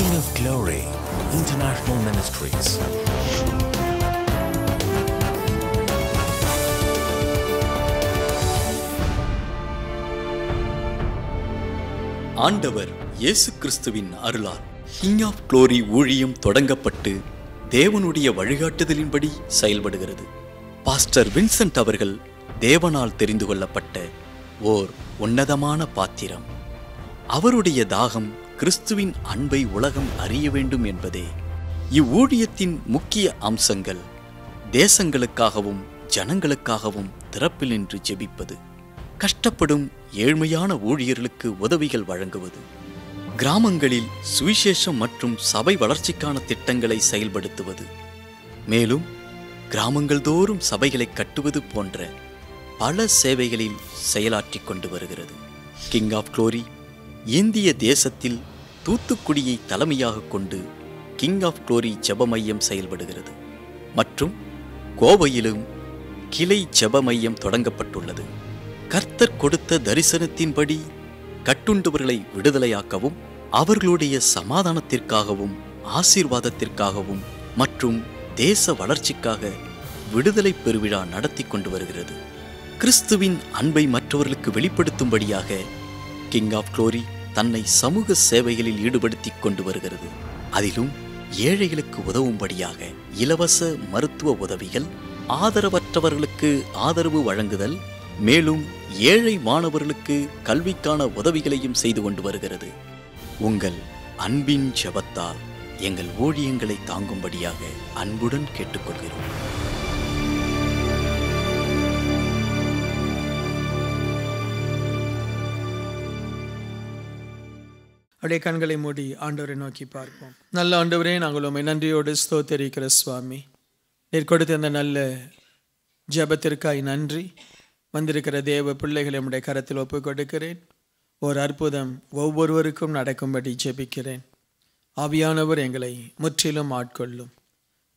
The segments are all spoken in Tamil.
King of Glory, International Ministries. ஆண்டவர் இயேசு கிறிஸ்துவின் அருளால் கிங் ஆஃப் குளோரி ஊழியம் தொடங்கப்பட்டு தேவனுடைய வழிகாட்டுதலின்படி செயல்படுகிறது பாஸ்டர் வின்சென்ட் அவர்கள் தேவனால் தெரிந்து கொள்ளப்பட்ட ஓர் உன்னதமான பாத்திரம் அவருடைய தாகம் கிறிஸ்துவின் அன்பை உலகம் அறிய வேண்டும் என்பதே இவ்வூழியத்தின் முக்கிய அம்சங்கள் தேசங்களுக்காகவும் ஜனங்களுக்காகவும் திறப்பில் நின்று ஜெபிப்பது கஷ்டப்படும் ஏழ்மையான ஊழியர்களுக்கு உதவிகள் வழங்குவது கிராமங்களில் சுவிசேஷம் மற்றும் சபை வளர்ச்சிக்கான திட்டங்களை செயல்படுத்துவது மேலும் கிராமங்கள் தோறும் சபைகளை கட்டுவது போன்ற பல சேவைகளில் செயலாற்றி கொண்டு வருகிறது கிங் ஆஃப் குளோரி இந்திய தேசத்தில் தூத்துக்குடியை தலைமையாக கொண்டு கிங் ஆஃப் குளோரி ஜெப மையம் செயல்படுகிறது மற்றும் கோவையிலும் கிளை ஜெப மையம் தொடங்கப்பட்டுள்ளது கர்த்தர் கொடுத்த தரிசனத்தின்படி கட்டுண்டவர்களை விடுதலையாக்கவும் அவர்களுடைய சமாதானத்திற்காகவும் ஆசீர்வாதத்திற்காகவும் மற்றும் தேச வளர்ச்சிக்காக விடுதலை பெருவிழா நடத்தி கொண்டு வருகிறது கிறிஸ்துவின் அன்பை மற்றவர்களுக்கு வெளிப்படுத்தும்படியாக கிங் ஆஃப் குளோரி தன்னை சமூக சேவைகளில் ஈடுபடுத்திக் கொண்டு வருகிறது அதிலும் ஏழைகளுக்கு உதவும்படியாக இலவச மருத்துவ உதவிகள் ஆதரவற்றவர்களுக்கு ஆதரவு வழங்குதல் மேலும் ஏழை மாணவர்களுக்கு கல்விக்கான உதவிகளையும் செய்து கொண்டு வருகிறது உங்கள் அன்பின் ஜபத்தால் எங்கள் ஊழியங்களை தாங்கும்படியாக அன்புடன் கேட்டுக்கொள்கிறோம் அப்படியே கண்களை மூடி ஆண்டவரை நோக்கி பார்ப்போம் நல்ல ஆண்டவரே நாங்கள் உண்மை நன்றியோடு ஸ்தோத்தரிக்கிற சுவாமி நீர் கொடுத்த இந்த நல்ல ஜபத்திற்காய் நன்றி வந்திருக்கிற தேவ பிள்ளைகளை நம்முடைய கரத்தில் ஒப்பு கொடுக்கிறேன் ஒரு அற்புதம் ஒவ்வொருவருக்கும் நடக்கும்படி ஜெபிக்கிறேன் ஆவியானவர் எங்களை முற்றிலும் ஆட்கொள்ளும்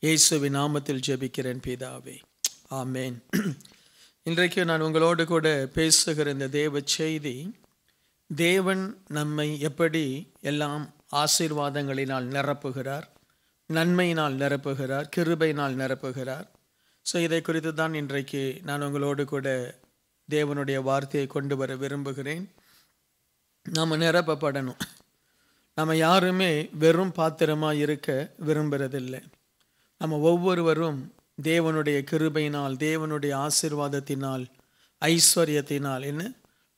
இயேசுவி நாமத்தில் ஜெபிக்கிறேன் பிதாவே ஆமேன் இன்றைக்கு நான் உங்களோடு கூட பேசுகிற இந்த தேவ செய்தி தேவன் நம்மை எப்படி எல்லாம் ஆசீர்வாதங்களினால் நிரப்புகிறார் நன்மையினால் நிரப்புகிறார் கிருபையினால் நிரப்புகிறார் ஸோ இதை குறித்து தான் இன்றைக்கு நான் உங்களோடு கூட தேவனுடைய வார்த்தையை கொண்டு வர விரும்புகிறேன் நாம் நிரப்பப்படணும் நம்ம யாருமே வெறும் பாத்திரமாக இருக்க விரும்புகிறதில்லை நம்ம ஒவ்வொருவரும் தேவனுடைய கிருபையினால் தேவனுடைய ஆசிர்வாதத்தினால் ஐஸ்வர்யத்தினால் என்ன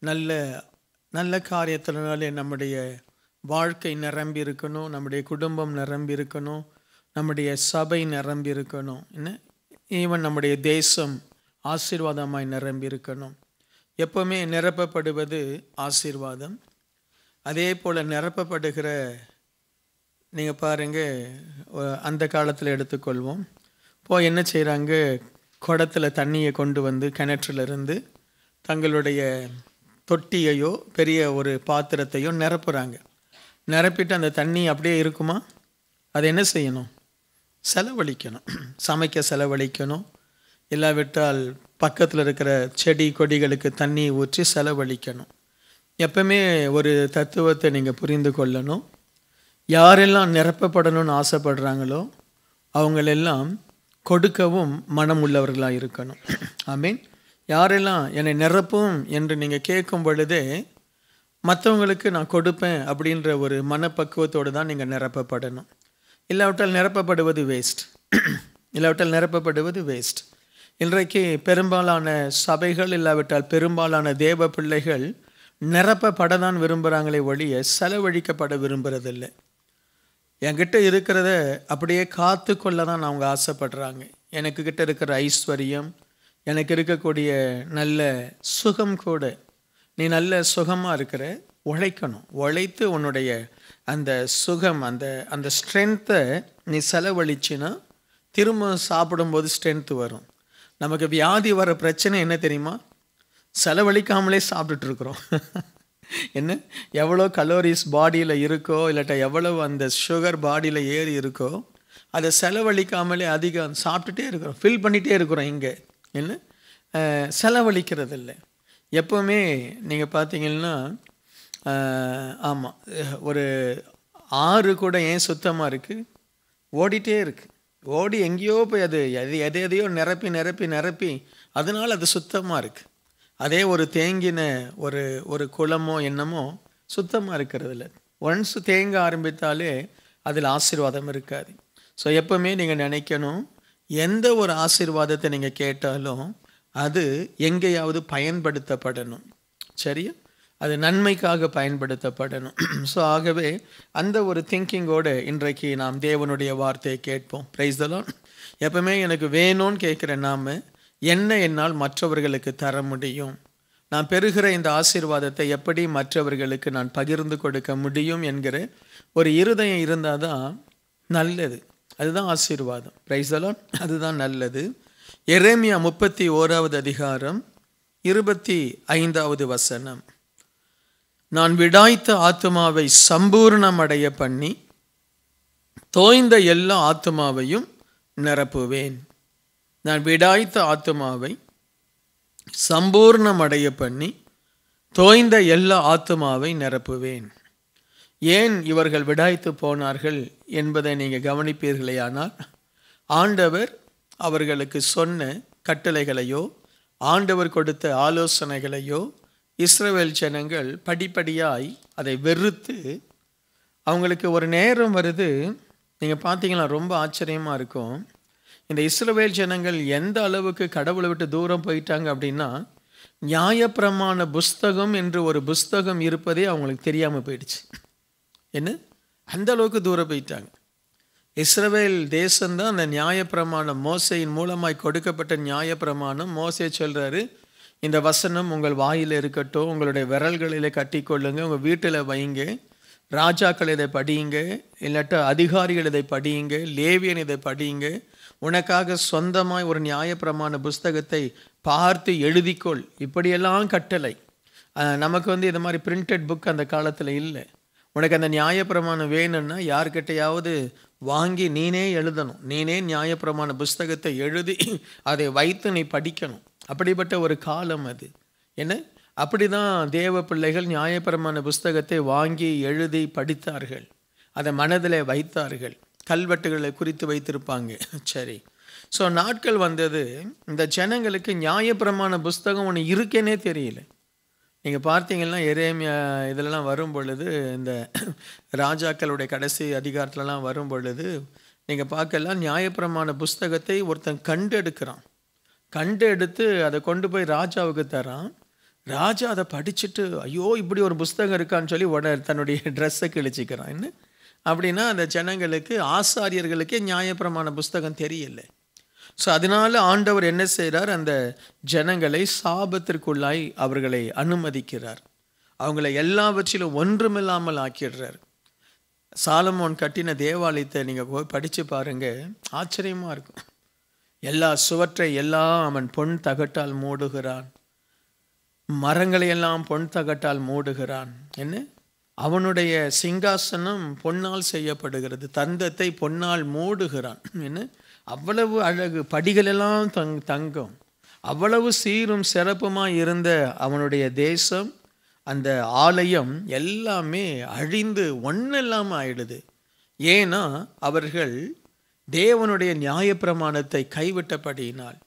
நல்ல நல்ல காரியத்தினாலே நம்முடைய வாழ்க்கை நிரம்பி இருக்கணும் நம்முடைய குடும்பம் நிரம்பி இருக்கணும் நம்முடைய சபை நிரம்பி இருக்கணும் என்ன ஈவன் நம்முடைய தேசம் ஆசீர்வாதமாய் நிரம்பி இருக்கணும் எப்போவுமே நிரப்பப்படுவது ஆசீர்வாதம் அதே போல் நிரப்பப்படுகிற நீங்கள் பாருங்கள் அந்த காலத்தில் எடுத்துக்கொள்வோம் இப்போ என்ன செய்கிறாங்க குடத்தில் தண்ணியை கொண்டு வந்து கிணற்றிலிருந்து தங்களுடைய தொட்டியையோ பெரிய ஒரு பாத்திரத்தையோ நிரப்புறாங்க நிரப்பிட்டு அந்த தண்ணி அப்படியே இருக்குமா அதை என்ன செய்யணும் செலவழிக்கணும் சமைக்க செலவழிக்கணும் இல்லாவிட்டால் பக்கத்தில் இருக்கிற செடி கொடிகளுக்கு தண்ணி ஊற்றி செலவழிக்கணும் எப்பவுமே ஒரு தத்துவத்தை நீங்கள் புரிந்து கொள்ளணும் யாரெல்லாம் நிரப்பப்படணும்னு ஆசைப்படுறாங்களோ அவங்களெல்லாம் கொடுக்கவும் மனம் உள்ளவர்களாக இருக்கணும் ஐ மீன் யாரெல்லாம் என்னை நிரப்பும் என்று நீங்கள் கேட்கும் பொழுதே மற்றவங்களுக்கு நான் கொடுப்பேன் அப்படின்ற ஒரு மனப்பக்குவத்தோடு தான் நீங்கள் நிரப்பப்படணும் இல்லாவிட்டால் நிரப்பப்படுவது வேஸ்ட் இல்லாவிட்டால் நிரப்பப்படுவது வேஸ்ட் இன்றைக்கு பெரும்பாலான சபைகள் இல்லாவிட்டால் பெரும்பாலான தேவ பிள்ளைகள் நிரப்பப்பட தான் விரும்புகிறாங்களே ஒழிய செலவழிக்கப்பட விரும்புகிறதில்லை என்கிட்ட இருக்கிறத அப்படியே காத்து கொள்ள தான் அவங்க ஆசைப்படுறாங்க எனக்கு கிட்ட இருக்கிற ஐஸ்வர்யம் எனக்கு இருக்கக்கூடிய நல்ல சுகம் கூட நீ நல்ல சுகமாக இருக்கிற உழைக்கணும் உழைத்து உன்னுடைய அந்த சுகம் அந்த அந்த ஸ்ட்ரென்த்தை நீ செலவழிச்சின்னா திரும்ப சாப்பிடும்போது ஸ்ட்ரென்த்து வரும் நமக்கு வியாதி வர பிரச்சனை என்ன தெரியுமா செலவழிக்காமலே சாப்பிட்டுட்ருக்குறோம் என்ன எவ்வளோ கலோரிஸ் பாடியில் இருக்கோ இல்லாட்டா எவ்வளவு அந்த சுகர் பாடியில் ஏறி இருக்கோ அதை செலவழிக்காமலே அதிகம் சாப்பிட்டுட்டே இருக்கிறோம் ஃபில் பண்ணிகிட்டே இருக்கிறோம் இங்கே என்ன இல்லை எப்போவுமே நீங்கள் பார்த்தீங்கன்னா ஆமாம் ஒரு ஆறு கூட ஏன் சுத்தமாக இருக்குது ஓடிட்டே இருக்குது ஓடி எங்கேயோ போய் அது எது எதை எதையோ நிரப்பி நிரப்பி நிரப்பி அதனால் அது சுத்தமாக இருக்குது அதே ஒரு தேங்கின ஒரு ஒரு குளமோ என்னமோ சுத்தமாக இருக்கிறது இல்லை ஒன்ஸ் தேங்க ஆரம்பித்தாலே அதில் ஆசீர்வாதம் இருக்காது ஸோ எப்போவுமே நீங்கள் நினைக்கணும் எந்த ஒரு ஆசிர்வாதத்தை நீங்கள் கேட்டாலும் அது எங்கேயாவது பயன்படுத்தப்படணும் சரியா அது நன்மைக்காக பயன்படுத்தப்படணும் ஸோ ஆகவே அந்த ஒரு திங்கிங்கோடு இன்றைக்கு நாம் தேவனுடைய வார்த்தையை கேட்போம் பிரைஸ்தலாம் எப்பவுமே எனக்கு வேணும்னு கேட்குற நாம் என்ன என்னால் மற்றவர்களுக்கு தர முடியும் நான் பெறுகிற இந்த ஆசீர்வாதத்தை எப்படி மற்றவர்களுக்கு நான் பகிர்ந்து கொடுக்க முடியும் என்கிற ஒரு இருதயம் இருந்தால் தான் நல்லது அதுதான் ஆசீர்வாதம் பிரைசலோன் அதுதான் நல்லது எரேமியா முப்பத்தி ஓராவது அதிகாரம் இருபத்தி ஐந்தாவது வசனம் நான் விடாய்த்த ஆத்மாவை சம்பூர்ணம் அடைய பண்ணி தோய்ந்த எல்லா ஆத்மாவையும் நிரப்புவேன் நான் விடாய்த்த ஆத்மாவை சம்பூர்ணம் அடைய பண்ணி தோய்ந்த எல்லா ஆத்மாவை நிரப்புவேன் ஏன் இவர்கள் விடாய்த்து போனார்கள் என்பதை நீங்கள் கவனிப்பீர்களேயானால் ஆண்டவர் அவர்களுக்கு சொன்ன கட்டளைகளையோ ஆண்டவர் கொடுத்த ஆலோசனைகளையோ இஸ்ரேல் ஜனங்கள் படிப்படியாய் அதை வெறுத்து அவங்களுக்கு ஒரு நேரம் வருது நீங்கள் பார்த்தீங்களா ரொம்ப ஆச்சரியமாக இருக்கும் இந்த இஸ்ரவேல் ஜனங்கள் எந்த அளவுக்கு கடவுளை விட்டு தூரம் போயிட்டாங்க அப்படின்னா நியாயப்பிரமாண புஸ்தகம் என்று ஒரு புஸ்தகம் இருப்பதே அவங்களுக்கு தெரியாமல் போயிடுச்சு என்ன அந்த அளவுக்கு தூரம் போயிட்டாங்க இஸ்ரவேல் தேசம்தான் அந்த நியாயப்பிரமாணம் மோசையின் மூலமாய் கொடுக்கப்பட்ட நியாயப்பிரமாணம் மோசை சொல்கிறாரு இந்த வசனம் உங்கள் வாயில் இருக்கட்டும் உங்களுடைய கட்டி கட்டிக்கொள்ளுங்க உங்கள் வீட்டில் வைங்க ராஜாக்கள் இதை படியுங்க இல்லாட்ட அதிகாரிகள் இதை படியுங்க லேவியன் இதை படியுங்க உனக்காக சொந்தமாய் ஒரு நியாயப்பிரமாண புஸ்தகத்தை பார்த்து எழுதிக்கொள் இப்படியெல்லாம் கட்டளை நமக்கு வந்து இது மாதிரி பிரிண்டட் புக் அந்த காலத்தில் இல்லை உனக்கு அந்த நியாயப்பிரமாணம் வேணும்னா யார்கிட்டையாவது வாங்கி நீனே எழுதணும் நீனே நியாயப்பிரமாண புஸ்தகத்தை எழுதி அதை வைத்து நீ படிக்கணும் அப்படிப்பட்ட ஒரு காலம் அது என்ன அப்படி தான் தேவ பிள்ளைகள் நியாயப்பிரமாண புஸ்தகத்தை வாங்கி எழுதி படித்தார்கள் அதை மனதில் வைத்தார்கள் கல்வெட்டுகளை குறித்து வைத்திருப்பாங்க சரி ஸோ நாட்கள் வந்தது இந்த ஜனங்களுக்கு நியாயப்பிரமாண புஸ்தகம் ஒன்று இருக்கேனே தெரியல நீங்கள் பார்த்தீங்கன்னா எரேமியா இதிலலாம் வரும் பொழுது இந்த ராஜாக்களுடைய கடைசி அதிகாரத்துலலாம் வரும் பொழுது நீங்கள் பார்க்கலாம் நியாயப்பிரமான புஸ்தகத்தை ஒருத்தன் கண்டு எடுக்கிறான் கண்டு எடுத்து அதை கொண்டு போய் ராஜாவுக்கு தரான் ராஜா அதை படிச்சுட்டு ஐயோ இப்படி ஒரு புஸ்தகம் இருக்கான்னு சொல்லி உட தன்னுடைய ட்ரெஸ்ஸை கிழிச்சிக்கிறான் என்ன அப்படின்னா அந்த ஜனங்களுக்கு ஆசாரியர்களுக்கே நியாயப்பிரமான புஸ்தகம் தெரியலை ஸோ அதனால் ஆண்டவர் என்ன செய்கிறார் அந்த ஜனங்களை சாபத்திற்குள்ளாய் அவர்களை அனுமதிக்கிறார் அவங்கள எல்லாவற்றிலும் ஒன்றுமில்லாமல் ஆக்கிடுறார் சாலமோன் கட்டின தேவாலயத்தை நீங்கள் போய் படித்து பாருங்கள் ஆச்சரியமாக இருக்கும் எல்லா சுவற்றை எல்லாம் அவன் பொன் தகட்டால் மூடுகிறான் மரங்களை எல்லாம் பொன் தகட்டால் மூடுகிறான் என்ன அவனுடைய சிங்காசனம் பொன்னால் செய்யப்படுகிறது தந்தத்தை பொன்னால் மூடுகிறான் என்ன அவ்வளவு அழகு படிகள் எல்லாம் தங் தங்கும் அவ்வளவு சீரும் சிறப்புமாக இருந்த அவனுடைய தேசம் அந்த ஆலயம் எல்லாமே அழிந்து ஒன்றும் இல்லாமல் ஆயிடுது ஏன்னா அவர்கள் தேவனுடைய நியாயப்பிரமாணத்தை கைவிட்டபடியினால்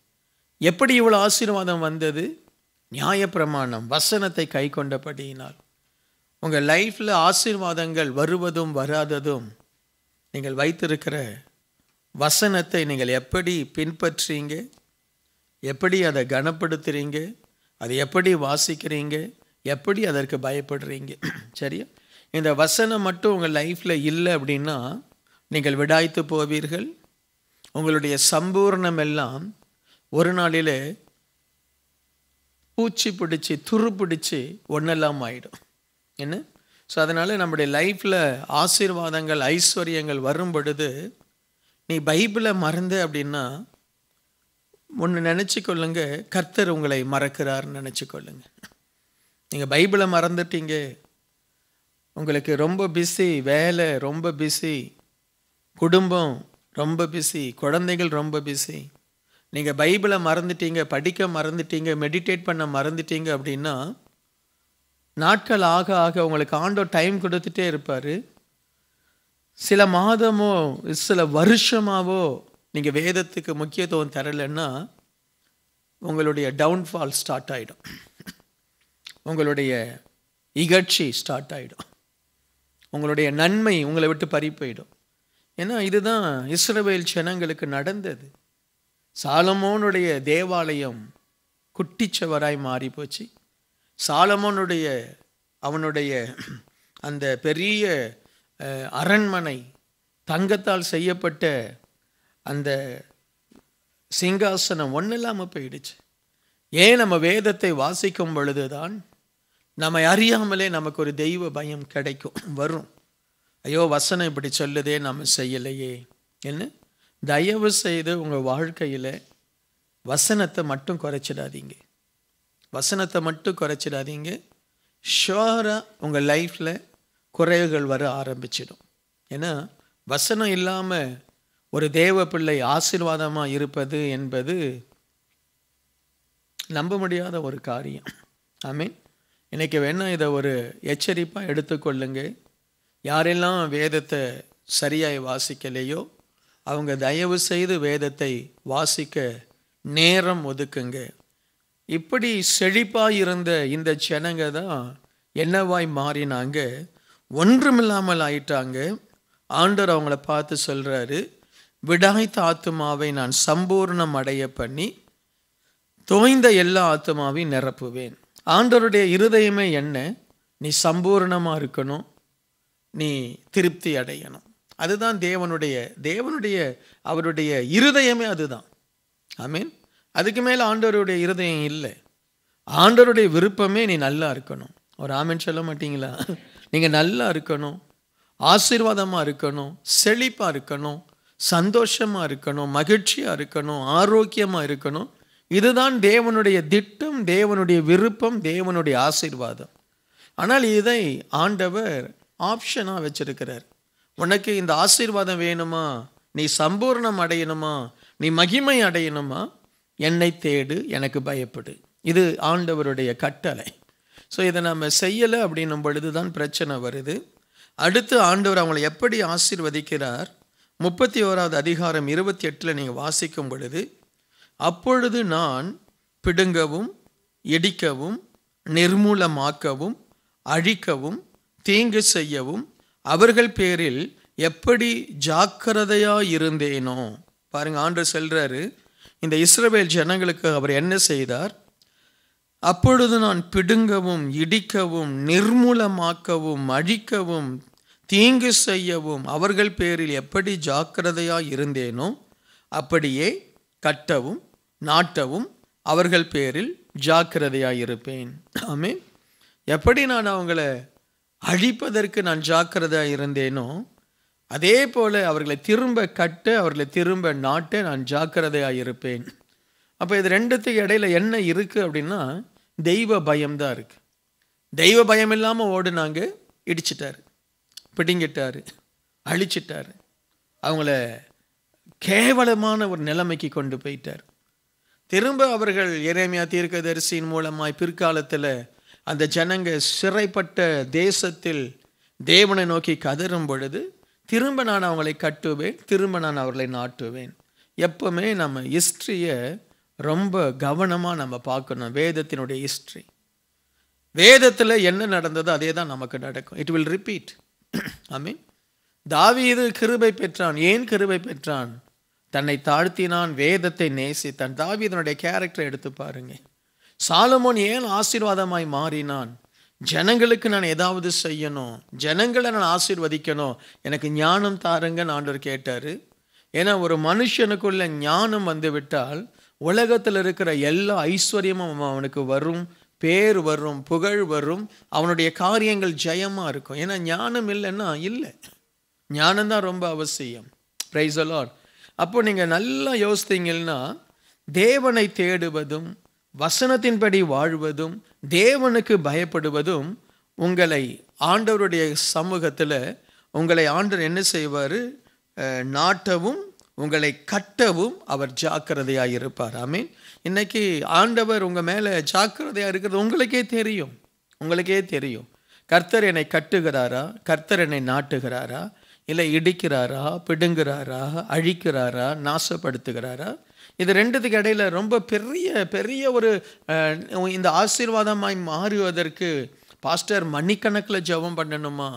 எப்படி இவ்வளோ ஆசீர்வாதம் வந்தது நியாயப்பிரமாணம் வசனத்தை கை கொண்டபடியினால் உங்கள் லைஃப்பில் ஆசீர்வாதங்கள் வருவதும் வராததும் நீங்கள் வைத்திருக்கிற வசனத்தை நீங்கள் எப்படி பின்பற்றுறீங்க எப்படி அதை கனப்படுத்துகிறீங்க அதை எப்படி வாசிக்கிறீங்க எப்படி அதற்கு பயப்படுறீங்க சரியா இந்த வசனம் மட்டும் உங்கள் லைஃப்பில் இல்லை அப்படின்னா நீங்கள் விடாய்த்து போவீர்கள் உங்களுடைய சம்பூர்ணம் எல்லாம் ஒரு நாளில் பூச்சி பிடிச்சி துரு பிடிச்சி ஒன்றெல்லாம் ஆகிடும் என்ன ஸோ அதனால் நம்முடைய லைஃப்பில் ஆசீர்வாதங்கள் ஐஸ்வர்யங்கள் வரும் பொழுது நீ பைபிளை மறந்த அப்படின்னா ஒன்று நினச்சிக்கொள்ளுங்க கர்த்தர் உங்களை மறக்கிறார்னு நினச்சி கொள்ளுங்க நீங்கள் பைபிளை மறந்துட்டீங்க உங்களுக்கு ரொம்ப பிஸி வேலை ரொம்ப பிஸி குடும்பம் ரொம்ப பிஸி குழந்தைகள் ரொம்ப பிஸி நீங்கள் பைபிளை மறந்துட்டீங்க படிக்க மறந்துட்டீங்க மெடிடேட் பண்ண மறந்துட்டீங்க அப்படின்னா நாட்கள் ஆக ஆக உங்களுக்கு ஆண்டோ டைம் கொடுத்துட்டே இருப்பார் சில மாதமோ சில வருஷமாவோ நீங்கள் வேதத்துக்கு முக்கியத்துவம் தரலைன்னா உங்களுடைய டவுன்ஃபால் ஸ்டார்ட் ஆகிடும் உங்களுடைய இகழ்ச்சி ஸ்டார்ட் ஆகிடும் உங்களுடைய நன்மை உங்களை விட்டு பறி போயிடும் ஏன்னா இதுதான் இஸ்ரவேல் ஜனங்களுக்கு நடந்தது சாலமோனுடைய தேவாலயம் குட்டிச்சவராய் மாறி போச்சு சாலமோனுடைய அவனுடைய அந்த பெரிய அரண்மனை தங்கத்தால் செய்யப்பட்ட அந்த சிங்காசனம் ஒன்றும் இல்லாமல் போயிடுச்சு ஏன் நம்ம வேதத்தை வாசிக்கும் பொழுது தான் நம்மை அறியாமலே நமக்கு ஒரு தெய்வ பயம் கிடைக்கும் வரும் ஐயோ வசனம் இப்படி சொல்லுதே நம்ம செய்யலையே என்ன தயவு செய்து உங்கள் வாழ்க்கையில் வசனத்தை மட்டும் குறைச்சிடாதீங்க வசனத்தை மட்டும் குறைச்சிடாதீங்க ஷோராக உங்கள் லைஃப்பில் குறைவுகள் வர ஆரம்பிச்சிடும் ஏன்னா வசனம் இல்லாமல் ஒரு தேவ பிள்ளை ஆசீர்வாதமாக இருப்பது என்பது நம்ப முடியாத ஒரு காரியம் ஐ மீன் இன்றைக்கி வேணால் இதை ஒரு எச்சரிப்பாக எடுத்துக்கொள்ளுங்க யாரெல்லாம் வேதத்தை சரியாய் வாசிக்கலையோ அவங்க தயவு செய்து வேதத்தை வாசிக்க நேரம் ஒதுக்குங்க இப்படி செழிப்பாக இருந்த இந்த ஜனங்க தான் என்னவாய் மாறினாங்க ஒன்றுமில்லாமல் ஆயிட்டாங்க ஆண்டவர் அவங்கள பார்த்து சொல்கிறாரு விடாய்த்த ஆத்மாவை நான் சம்பூர்ணம் அடைய பண்ணி தோய்ந்த எல்லா ஆத்மாவையும் நிரப்புவேன் ஆண்டருடைய இருதயமே என்ன நீ சம்பூர்ணமாக இருக்கணும் நீ திருப்தி அடையணும் அதுதான் தேவனுடைய தேவனுடைய அவருடைய இருதயமே அதுதான் ஐ மீன் அதுக்கு மேலே ஆண்டவருடைய இருதயம் இல்லை ஆண்டவருடைய விருப்பமே நீ நல்லா இருக்கணும் ஒரு ஆமின் சொல்ல மாட்டீங்களா நீங்கள் நல்லா இருக்கணும் ஆசீர்வாதமாக இருக்கணும் செழிப்பாக இருக்கணும் சந்தோஷமாக இருக்கணும் மகிழ்ச்சியாக இருக்கணும் ஆரோக்கியமாக இருக்கணும் இதுதான் தேவனுடைய திட்டம் தேவனுடைய விருப்பம் தேவனுடைய ஆசீர்வாதம் ஆனால் இதை ஆண்டவர் ஆப்ஷனாக வச்சிருக்கிறார் உனக்கு இந்த ஆசீர்வாதம் வேணுமா நீ சம்பூர்ணம் அடையணுமா நீ மகிமை அடையணுமா என்னை தேடு எனக்கு பயப்படு இது ஆண்டவருடைய கட்டளை ஸோ இதை நம்ம செய்யலை அப்படின்னும் பொழுது தான் பிரச்சனை வருது அடுத்து ஆண்டவர் அவங்களை எப்படி ஆசீர்வதிக்கிறார் முப்பத்தி ஓராவது அதிகாரம் இருபத்தி எட்டில் நீங்கள் வாசிக்கும் பொழுது அப்பொழுது நான் பிடுங்கவும் இடிக்கவும் நிர்மூலமாக்கவும் அழிக்கவும் தீங்கு செய்யவும் அவர்கள் பேரில் எப்படி ஜாக்கிரதையாக இருந்தேனோ பாருங்கள் ஆண்டு செல்கிறாரு இந்த இஸ்ரவேல் ஜனங்களுக்கு அவர் என்ன செய்தார் அப்பொழுது நான் பிடுங்கவும் இடிக்கவும் நிர்மூலமாக்கவும் அழிக்கவும் தீங்கு செய்யவும் அவர்கள் பேரில் எப்படி ஜாக்கிரதையாக இருந்தேனோ அப்படியே கட்டவும் நாட்டவும் அவர்கள் பேரில் ஜாக்கிரதையாக இருப்பேன் ஆமே எப்படி நான் அவங்கள அழிப்பதற்கு நான் ஜாக்கிரதையாக இருந்தேனோ அதே போல் அவர்களை திரும்ப கட்ட அவர்களை திரும்ப நாட்ட நான் ஜாக்கிரதையாக இருப்பேன் அப்போ இது ரெண்டுத்துக்கு இடையில என்ன இருக்குது அப்படின்னா தெய்வ பயம்தான் இருக்குது தெய்வ பயம் இல்லாமல் ஓடுனாங்க இடிச்சிட்டாரு பிடிங்கிட்டாரு அழிச்சிட்டாரு அவங்கள கேவலமான ஒரு நிலைமைக்கு கொண்டு போயிட்டார் திரும்ப அவர்கள் இறைமையா தீர்க்கதரிசியின் மூலமாய் பிற்காலத்தில் அந்த ஜனங்க சிறைப்பட்ட தேசத்தில் தேவனை நோக்கி கதறும் பொழுது திரும்ப நான் அவங்களை கட்டுவேன் திரும்ப நான் அவர்களை நாட்டுவேன் எப்பவுமே நம்ம ஹிஸ்ட்ரியை ரொம்ப கவனமாக நம்ம பார்க்கணும் வேதத்தினுடைய ஹிஸ்ட்ரி வேதத்தில் என்ன நடந்ததோ அதே தான் நமக்கு நடக்கும் it will repeat I mean தாவீது கிருபை பெற்றான் ஏன் கிருபை பெற்றான் தன்னை தாழ்த்தினான் வேதத்தை நேசி தன் தாவீதனுடைய கேரக்டரை எடுத்து பாருங்க சாலமோன் ஏன் ஆசீர்வாதமாய் மாறினான் ஜனங்களுக்கு நான் ஏதாவது செய்யணும் ஜனங்களை நான் ஆசீர்வதிக்கணும் எனக்கு ஞானம் தாருங்கன்னு ஆண்டவர் கேட்டார் ஏன்னா ஒரு மனுஷனுக்குள்ள ஞானம் வந்துவிட்டால் உலகத்தில் இருக்கிற எல்லா ஐஸ்வர்யமும் அவனுக்கு வரும் பேர் வரும் புகழ் வரும் அவனுடைய காரியங்கள் ஜெயமாக இருக்கும் ஏன்னா ஞானம் இல்லைன்னா இல்லை ஞானம்தான் ரொம்ப அவசியம் ப்ரைஸ் அலார் அப்போ நீங்கள் நல்லா யோசித்தீங்கன்னா தேவனை தேடுவதும் வசனத்தின்படி வாழ்வதும் தேவனுக்கு பயப்படுவதும் உங்களை ஆண்டவருடைய சமூகத்தில் உங்களை ஆண்டவர் என்ன செய்வார் நாட்டவும் உங்களை கட்டவும் அவர் ஜாக்கிரதையாக இருப்பார் மீன் இன்றைக்கி ஆண்டவர் உங்கள் மேலே ஜாக்கிரதையாக இருக்கிறது உங்களுக்கே தெரியும் உங்களுக்கே தெரியும் கர்த்தர் என்னை கட்டுகிறாரா கர்த்தர் என்னை நாட்டுகிறாரா இல்லை இடிக்கிறாரா பிடுங்குறாரா அழிக்கிறாரா நாசப்படுத்துகிறாரா இது ரெண்டுத்துக்கு இடையில் ரொம்ப பெரிய பெரிய ஒரு இந்த ஆசீர்வாதமாய் மாறுவதற்கு பாஸ்டர் மணிக்கணக்கில் ஜெபம் பண்ணணுமா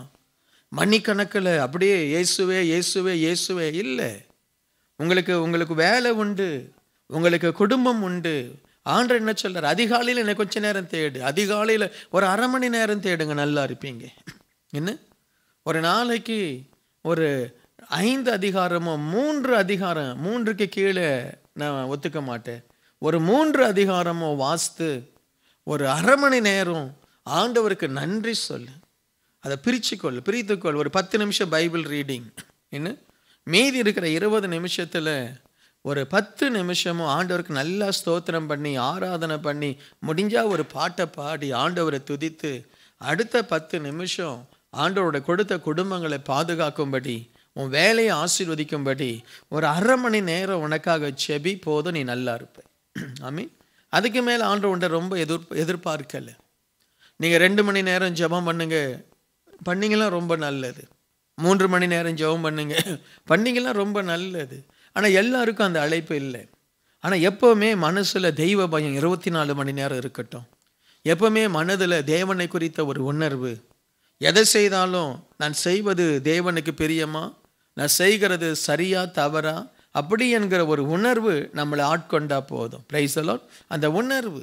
மணிக்கணக்கில் அப்படியே இயேசுவே இயேசுவே இயேசுவே இல்லை உங்களுக்கு உங்களுக்கு வேலை உண்டு உங்களுக்கு குடும்பம் உண்டு ஆண்டு என்ன சொல்கிறார் அதிகாலையில் என்ன கொஞ்ச நேரம் தேடு அதிகாலையில் ஒரு அரை மணி நேரம் தேடுங்க நல்லா இருப்பீங்க என்ன ஒரு நாளைக்கு ஒரு ஐந்து அதிகாரமோ மூன்று அதிகாரம் மூன்றுக்கு கீழே நான் ஒத்துக்க மாட்டேன் ஒரு மூன்று அதிகாரமோ வாஸ்து ஒரு அரை மணி நேரம் ஆண்டவருக்கு நன்றி சொல்லு அதை பிரிச்சுக்கொள் பிரித்துக்கொள் ஒரு பத்து நிமிஷம் பைபிள் ரீடிங் என்ன மீதி இருக்கிற இருபது நிமிஷத்தில் ஒரு பத்து நிமிஷமும் ஆண்டவருக்கு நல்லா ஸ்தோத்திரம் பண்ணி ஆராதனை பண்ணி முடிஞ்சால் ஒரு பாட்டை பாடி ஆண்டவரை துதித்து அடுத்த பத்து நிமிஷம் ஆண்டவரோட கொடுத்த குடும்பங்களை பாதுகாக்கும்படி உன் வேலையை ஆசீர்வதிக்கும்படி ஒரு அரை மணி நேரம் உனக்காக செபி போதும் நீ நல்லா இருப்ப ஐ மீன் அதுக்கு மேலே ஆண்டு உண்டை ரொம்ப எதிர் எதிர்பார்க்கலை நீங்கள் ரெண்டு மணி நேரம் ஜபம் பண்ணுங்க பண்ணிங்கன்னா ரொம்ப நல்லது மூன்று மணி நேரம் ஜெபம் பண்ணுங்க பண்ணிங்கலாம் ரொம்ப நல்லது ஆனால் எல்லாருக்கும் அந்த அழைப்பு இல்லை ஆனால் எப்போவுமே மனசில் தெய்வ பயம் இருபத்தி நாலு மணி நேரம் இருக்கட்டும் எப்போவுமே மனதில் தேவனை குறித்த ஒரு உணர்வு எதை செய்தாலும் நான் செய்வது தேவனுக்கு பிரியமா நான் செய்கிறது சரியா தவறா அப்படி என்கிற ஒரு உணர்வு நம்மளை ஆட்கொண்டா போதும் ப்ரைஸ் அலாட் அந்த உணர்வு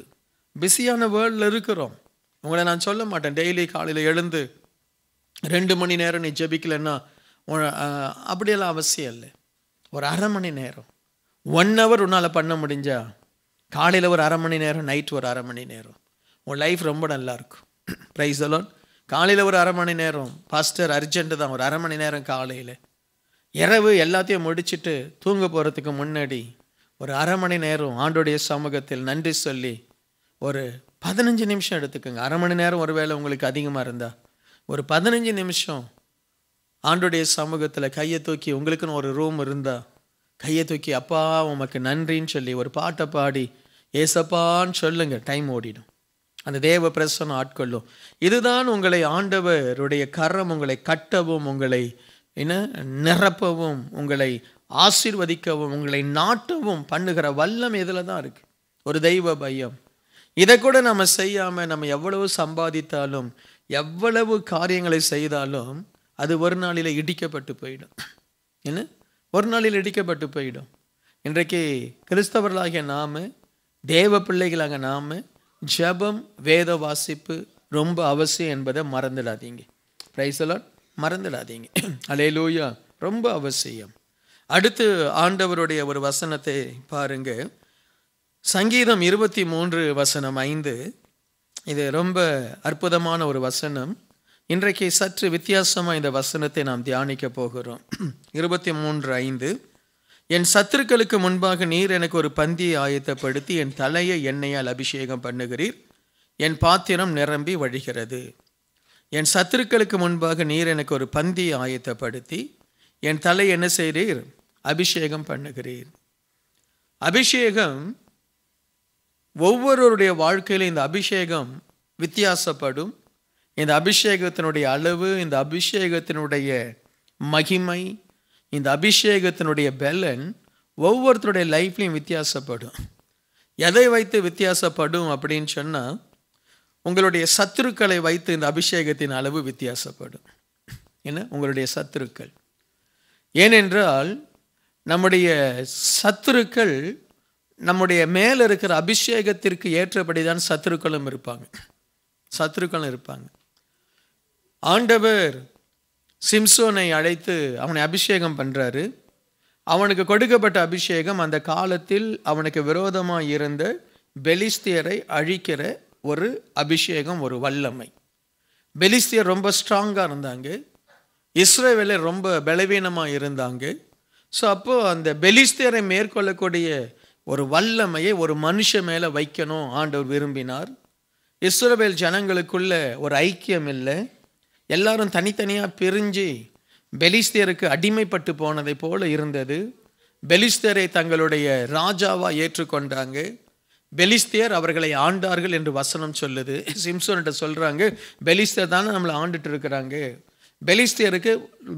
பிஸியான வேர்ல்டில் இருக்கிறோம் உங்களை நான் சொல்ல மாட்டேன் டெய்லி காலையில் எழுந்து ரெண்டு மணி நேரம் நீ ஜபிக்கலைன்னா அப்படியெல்லாம் அவசியம் இல்லை ஒரு அரை மணி நேரம் ஒன் ஹவர் உன்னால் பண்ண முடிஞ்சா காலையில் ஒரு அரை மணி நேரம் நைட் ஒரு அரை மணி நேரம் உன் லைஃப் ரொம்ப நல்லாயிருக்கும் ப்ரைஸ் அலோன் காலையில் ஒரு அரை மணி நேரம் பாஸ்டர் அர்ஜென்ட்டு தான் ஒரு அரை மணி நேரம் காலையில் இரவு எல்லாத்தையும் முடிச்சுட்டு தூங்க போகிறதுக்கு முன்னாடி ஒரு அரை மணி நேரம் ஆண்டோடைய சமூகத்தில் நன்றி சொல்லி ஒரு பதினஞ்சு நிமிஷம் எடுத்துக்கோங்க அரை மணி நேரம் ஒரு வேளை உங்களுக்கு அதிகமாக இருந்தால் ஒரு பதினஞ்சு நிமிஷம் ஆண்டுடைய சமூகத்தில் கையை தூக்கி உங்களுக்குன்னு ஒரு ரூம் இருந்தால் கையை தூக்கி அப்பா உமக்கு நன்றின்னு சொல்லி ஒரு பாட்டை பாடி ஏசப்பான்னு சொல்லுங்க டைம் ஓடிடும் அந்த தேவ பிரசனம் ஆட்கொள்ளும் இதுதான் உங்களை ஆண்டவருடைய கரம் உங்களை கட்டவும் உங்களை என்ன நிரப்பவும் உங்களை ஆசிர்வதிக்கவும் உங்களை நாட்டவும் பண்ணுகிற வல்லம் இதில் தான் இருக்குது ஒரு தெய்வ பயம் இதை கூட நம்ம செய்யாமல் நம்ம எவ்வளவு சம்பாதித்தாலும் எவ்வளவு காரியங்களை செய்தாலும் அது ஒரு நாளில் இடிக்கப்பட்டு போயிடும் என்ன ஒரு நாளில் இடிக்கப்பட்டு போயிடும் இன்றைக்கு கிறிஸ்தவர்களாகிய நாம் தேவ பிள்ளைகளாக நாம் ஜபம் வேத வாசிப்பு ரொம்ப அவசியம் என்பதை மறந்துடாதீங்க பிரைசலான் மறந்துடாதீங்க அலே லூயா ரொம்ப அவசியம் அடுத்து ஆண்டவருடைய ஒரு வசனத்தை பாருங்க சங்கீதம் இருபத்தி மூன்று வசனம் ஐந்து இது ரொம்ப அற்புதமான ஒரு வசனம் இன்றைக்கு சற்று வித்தியாசமாக இந்த வசனத்தை நாம் தியானிக்க போகிறோம் இருபத்தி மூன்று ஐந்து என் சத்துருக்களுக்கு முன்பாக நீர் எனக்கு ஒரு பந்தியை ஆயத்தப்படுத்தி என் தலையை எண்ணெயால் அபிஷேகம் பண்ணுகிறீர் என் பாத்திரம் நிரம்பி வழிகிறது என் சத்துருக்களுக்கு முன்பாக நீர் எனக்கு ஒரு பந்தியை ஆயத்தப்படுத்தி என் தலை என்ன செய்கிறீர் அபிஷேகம் பண்ணுகிறீர் அபிஷேகம் ஒவ்வொருவருடைய வாழ்க்கையில் இந்த அபிஷேகம் வித்தியாசப்படும் இந்த அபிஷேகத்தினுடைய அளவு இந்த அபிஷேகத்தினுடைய மகிமை இந்த அபிஷேகத்தினுடைய பெலன் ஒவ்வொருத்தருடைய லைஃப்லையும் வித்தியாசப்படும் எதை வைத்து வித்தியாசப்படும் அப்படின்னு சொன்னால் உங்களுடைய சத்துருக்களை வைத்து இந்த அபிஷேகத்தின் அளவு வித்தியாசப்படும் என்ன உங்களுடைய சத்துருக்கள் ஏனென்றால் நம்முடைய சத்துருக்கள் நம்முடைய மேலே இருக்கிற அபிஷேகத்திற்கு ஏற்றபடி தான் சத்துருக்களும் இருப்பாங்க சத்துருக்களும் இருப்பாங்க ஆண்டவர் சிம்சோனை அழைத்து அவனை அபிஷேகம் பண்ணுறாரு அவனுக்கு கொடுக்கப்பட்ட அபிஷேகம் அந்த காலத்தில் அவனுக்கு விரோதமாக இருந்த பெலிஸ்தியரை அழிக்கிற ஒரு அபிஷேகம் ஒரு வல்லமை பெலிஸ்தியர் ரொம்ப ஸ்ட்ராங்காக இருந்தாங்க இஸ்ரேவேலர் ரொம்ப பலவீனமாக இருந்தாங்க ஸோ அப்போது அந்த பெலிஸ்தியரை மேற்கொள்ளக்கூடிய ஒரு வல்லமையை ஒரு மனுஷ மேலே வைக்கணும் ஆண்டவர் விரும்பினார் இஸ்ரோவேல் ஜனங்களுக்குள்ள ஒரு ஐக்கியம் இல்லை எல்லாரும் தனித்தனியாக பிரிஞ்சு பெலிஸ்தியருக்கு அடிமைப்பட்டு போனதை போல இருந்தது பெலிஸ்தியரை தங்களுடைய ராஜாவாக ஏற்றுக்கொண்டாங்க பெலிஸ்தியர் அவர்களை ஆண்டார்கள் என்று வசனம் சொல்லுது சிம்சோன்கிட்ட சொல்கிறாங்க பெலிஸ்தர் தானே நம்மளை ஆண்டுட்டு இருக்கிறாங்க பெலிஸ்தியருக்கு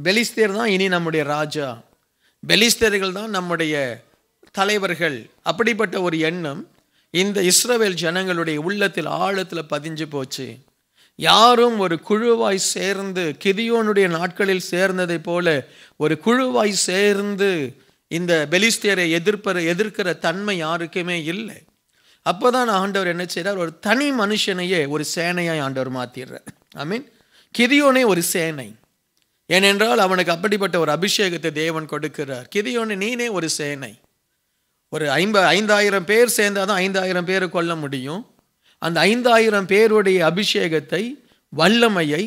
பெலிஸ்தியர் தான் இனி நம்முடைய ராஜா பெலிஸ்தியர்கள் தான் நம்முடைய தலைவர்கள் அப்படிப்பட்ட ஒரு எண்ணம் இந்த இஸ்ரவேல் ஜனங்களுடைய உள்ளத்தில் ஆழத்தில் பதிஞ்சு போச்சு யாரும் ஒரு குழுவாய் சேர்ந்து கிதியோனுடைய நாட்களில் சேர்ந்ததை போல ஒரு குழுவாய் சேர்ந்து இந்த பெலிஸ்தியரை எதிர்ப்பற எதிர்க்கிற தன்மை யாருக்குமே இல்லை அப்போ தான் ஆண்டவர் என்ன செய்கிறார் ஒரு தனி மனுஷனையே ஒரு சேனையாய் ஆண்டவர் மாற்றிடுறார் ஐ மீன் கிதியோனே ஒரு சேனை ஏனென்றால் அவனுக்கு அப்படிப்பட்ட ஒரு அபிஷேகத்தை தேவன் கொடுக்கிறார் கிதியோனு நீனே ஒரு சேனை ஒரு ஐம்ப ஐந்தாயிரம் பேர் சேர்ந்தால் தான் ஐந்தாயிரம் பேர் கொல்ல முடியும் அந்த ஐந்தாயிரம் பேருடைய அபிஷேகத்தை வல்லமையை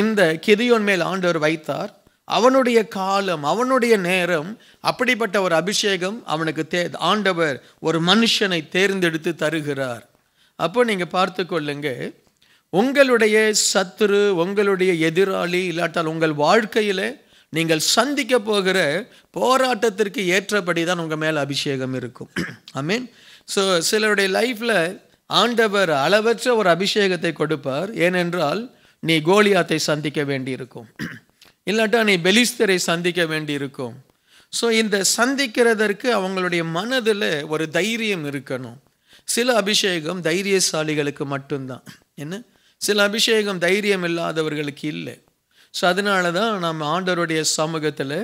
இந்த கிதியோன் மேல் ஆண்டவர் வைத்தார் அவனுடைய காலம் அவனுடைய நேரம் அப்படிப்பட்ட ஒரு அபிஷேகம் அவனுக்கு தே ஆண்டவர் ஒரு மனுஷனை தேர்ந்தெடுத்து தருகிறார் அப்போ நீங்கள் பார்த்து கொள்ளுங்க உங்களுடைய சத்துரு உங்களுடைய எதிராளி இல்லாட்டால் உங்கள் வாழ்க்கையில் நீங்கள் சந்திக்க போகிற போராட்டத்திற்கு ஏற்றபடி தான் உங்கள் மேலே அபிஷேகம் இருக்கும் ஐ மீன் ஸோ சிலருடைய லைஃப்பில் ஆண்டவர் அளவற்ற ஒரு அபிஷேகத்தை கொடுப்பார் ஏனென்றால் நீ கோலியாத்தை சந்திக்க வேண்டியிருக்கும் இல்லாட்டா நீ பெலிஸ்தரை சந்திக்க வேண்டியிருக்கும் ஸோ இந்த சந்திக்கிறதற்கு அவங்களுடைய மனதில் ஒரு தைரியம் இருக்கணும் சில அபிஷேகம் தைரியசாலிகளுக்கு மட்டும்தான் என்ன சில அபிஷேகம் தைரியம் இல்லாதவர்களுக்கு இல்லை ஸோ அதனால தான் நாம் ஆண்டவருடைய சமூகத்தில்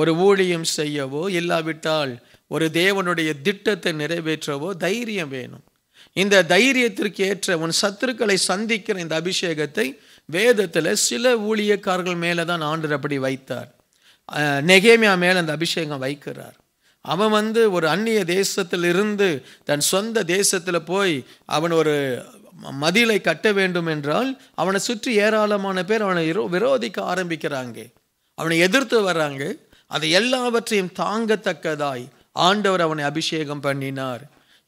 ஒரு ஊழியம் செய்யவோ இல்லாவிட்டால் ஒரு தேவனுடைய திட்டத்தை நிறைவேற்றவோ தைரியம் வேணும் இந்த தைரியத்திற்கு ஏற்ற உன் சத்துருக்களை சந்திக்கிற இந்த அபிஷேகத்தை வேதத்தில் சில ஊழியக்காரர்கள் மேலே தான் ஆண்டர் அப்படி வைத்தார் நெகேமியா மேலே அந்த அபிஷேகம் வைக்கிறார் அவன் வந்து ஒரு அந்நிய தேசத்திலிருந்து தன் சொந்த தேசத்தில் போய் அவன் ஒரு மதிலை கட்ட வேண்டும் என்றால் அவனை சுற்றி ஏராளமான பேர் அவனை விரோதிக்க ஆரம்பிக்கிறாங்க அவனை எதிர்த்து வர்றாங்க அதை எல்லாவற்றையும் தாங்கத்தக்கதாய் ஆண்டவர் அவனை அபிஷேகம் பண்ணினார்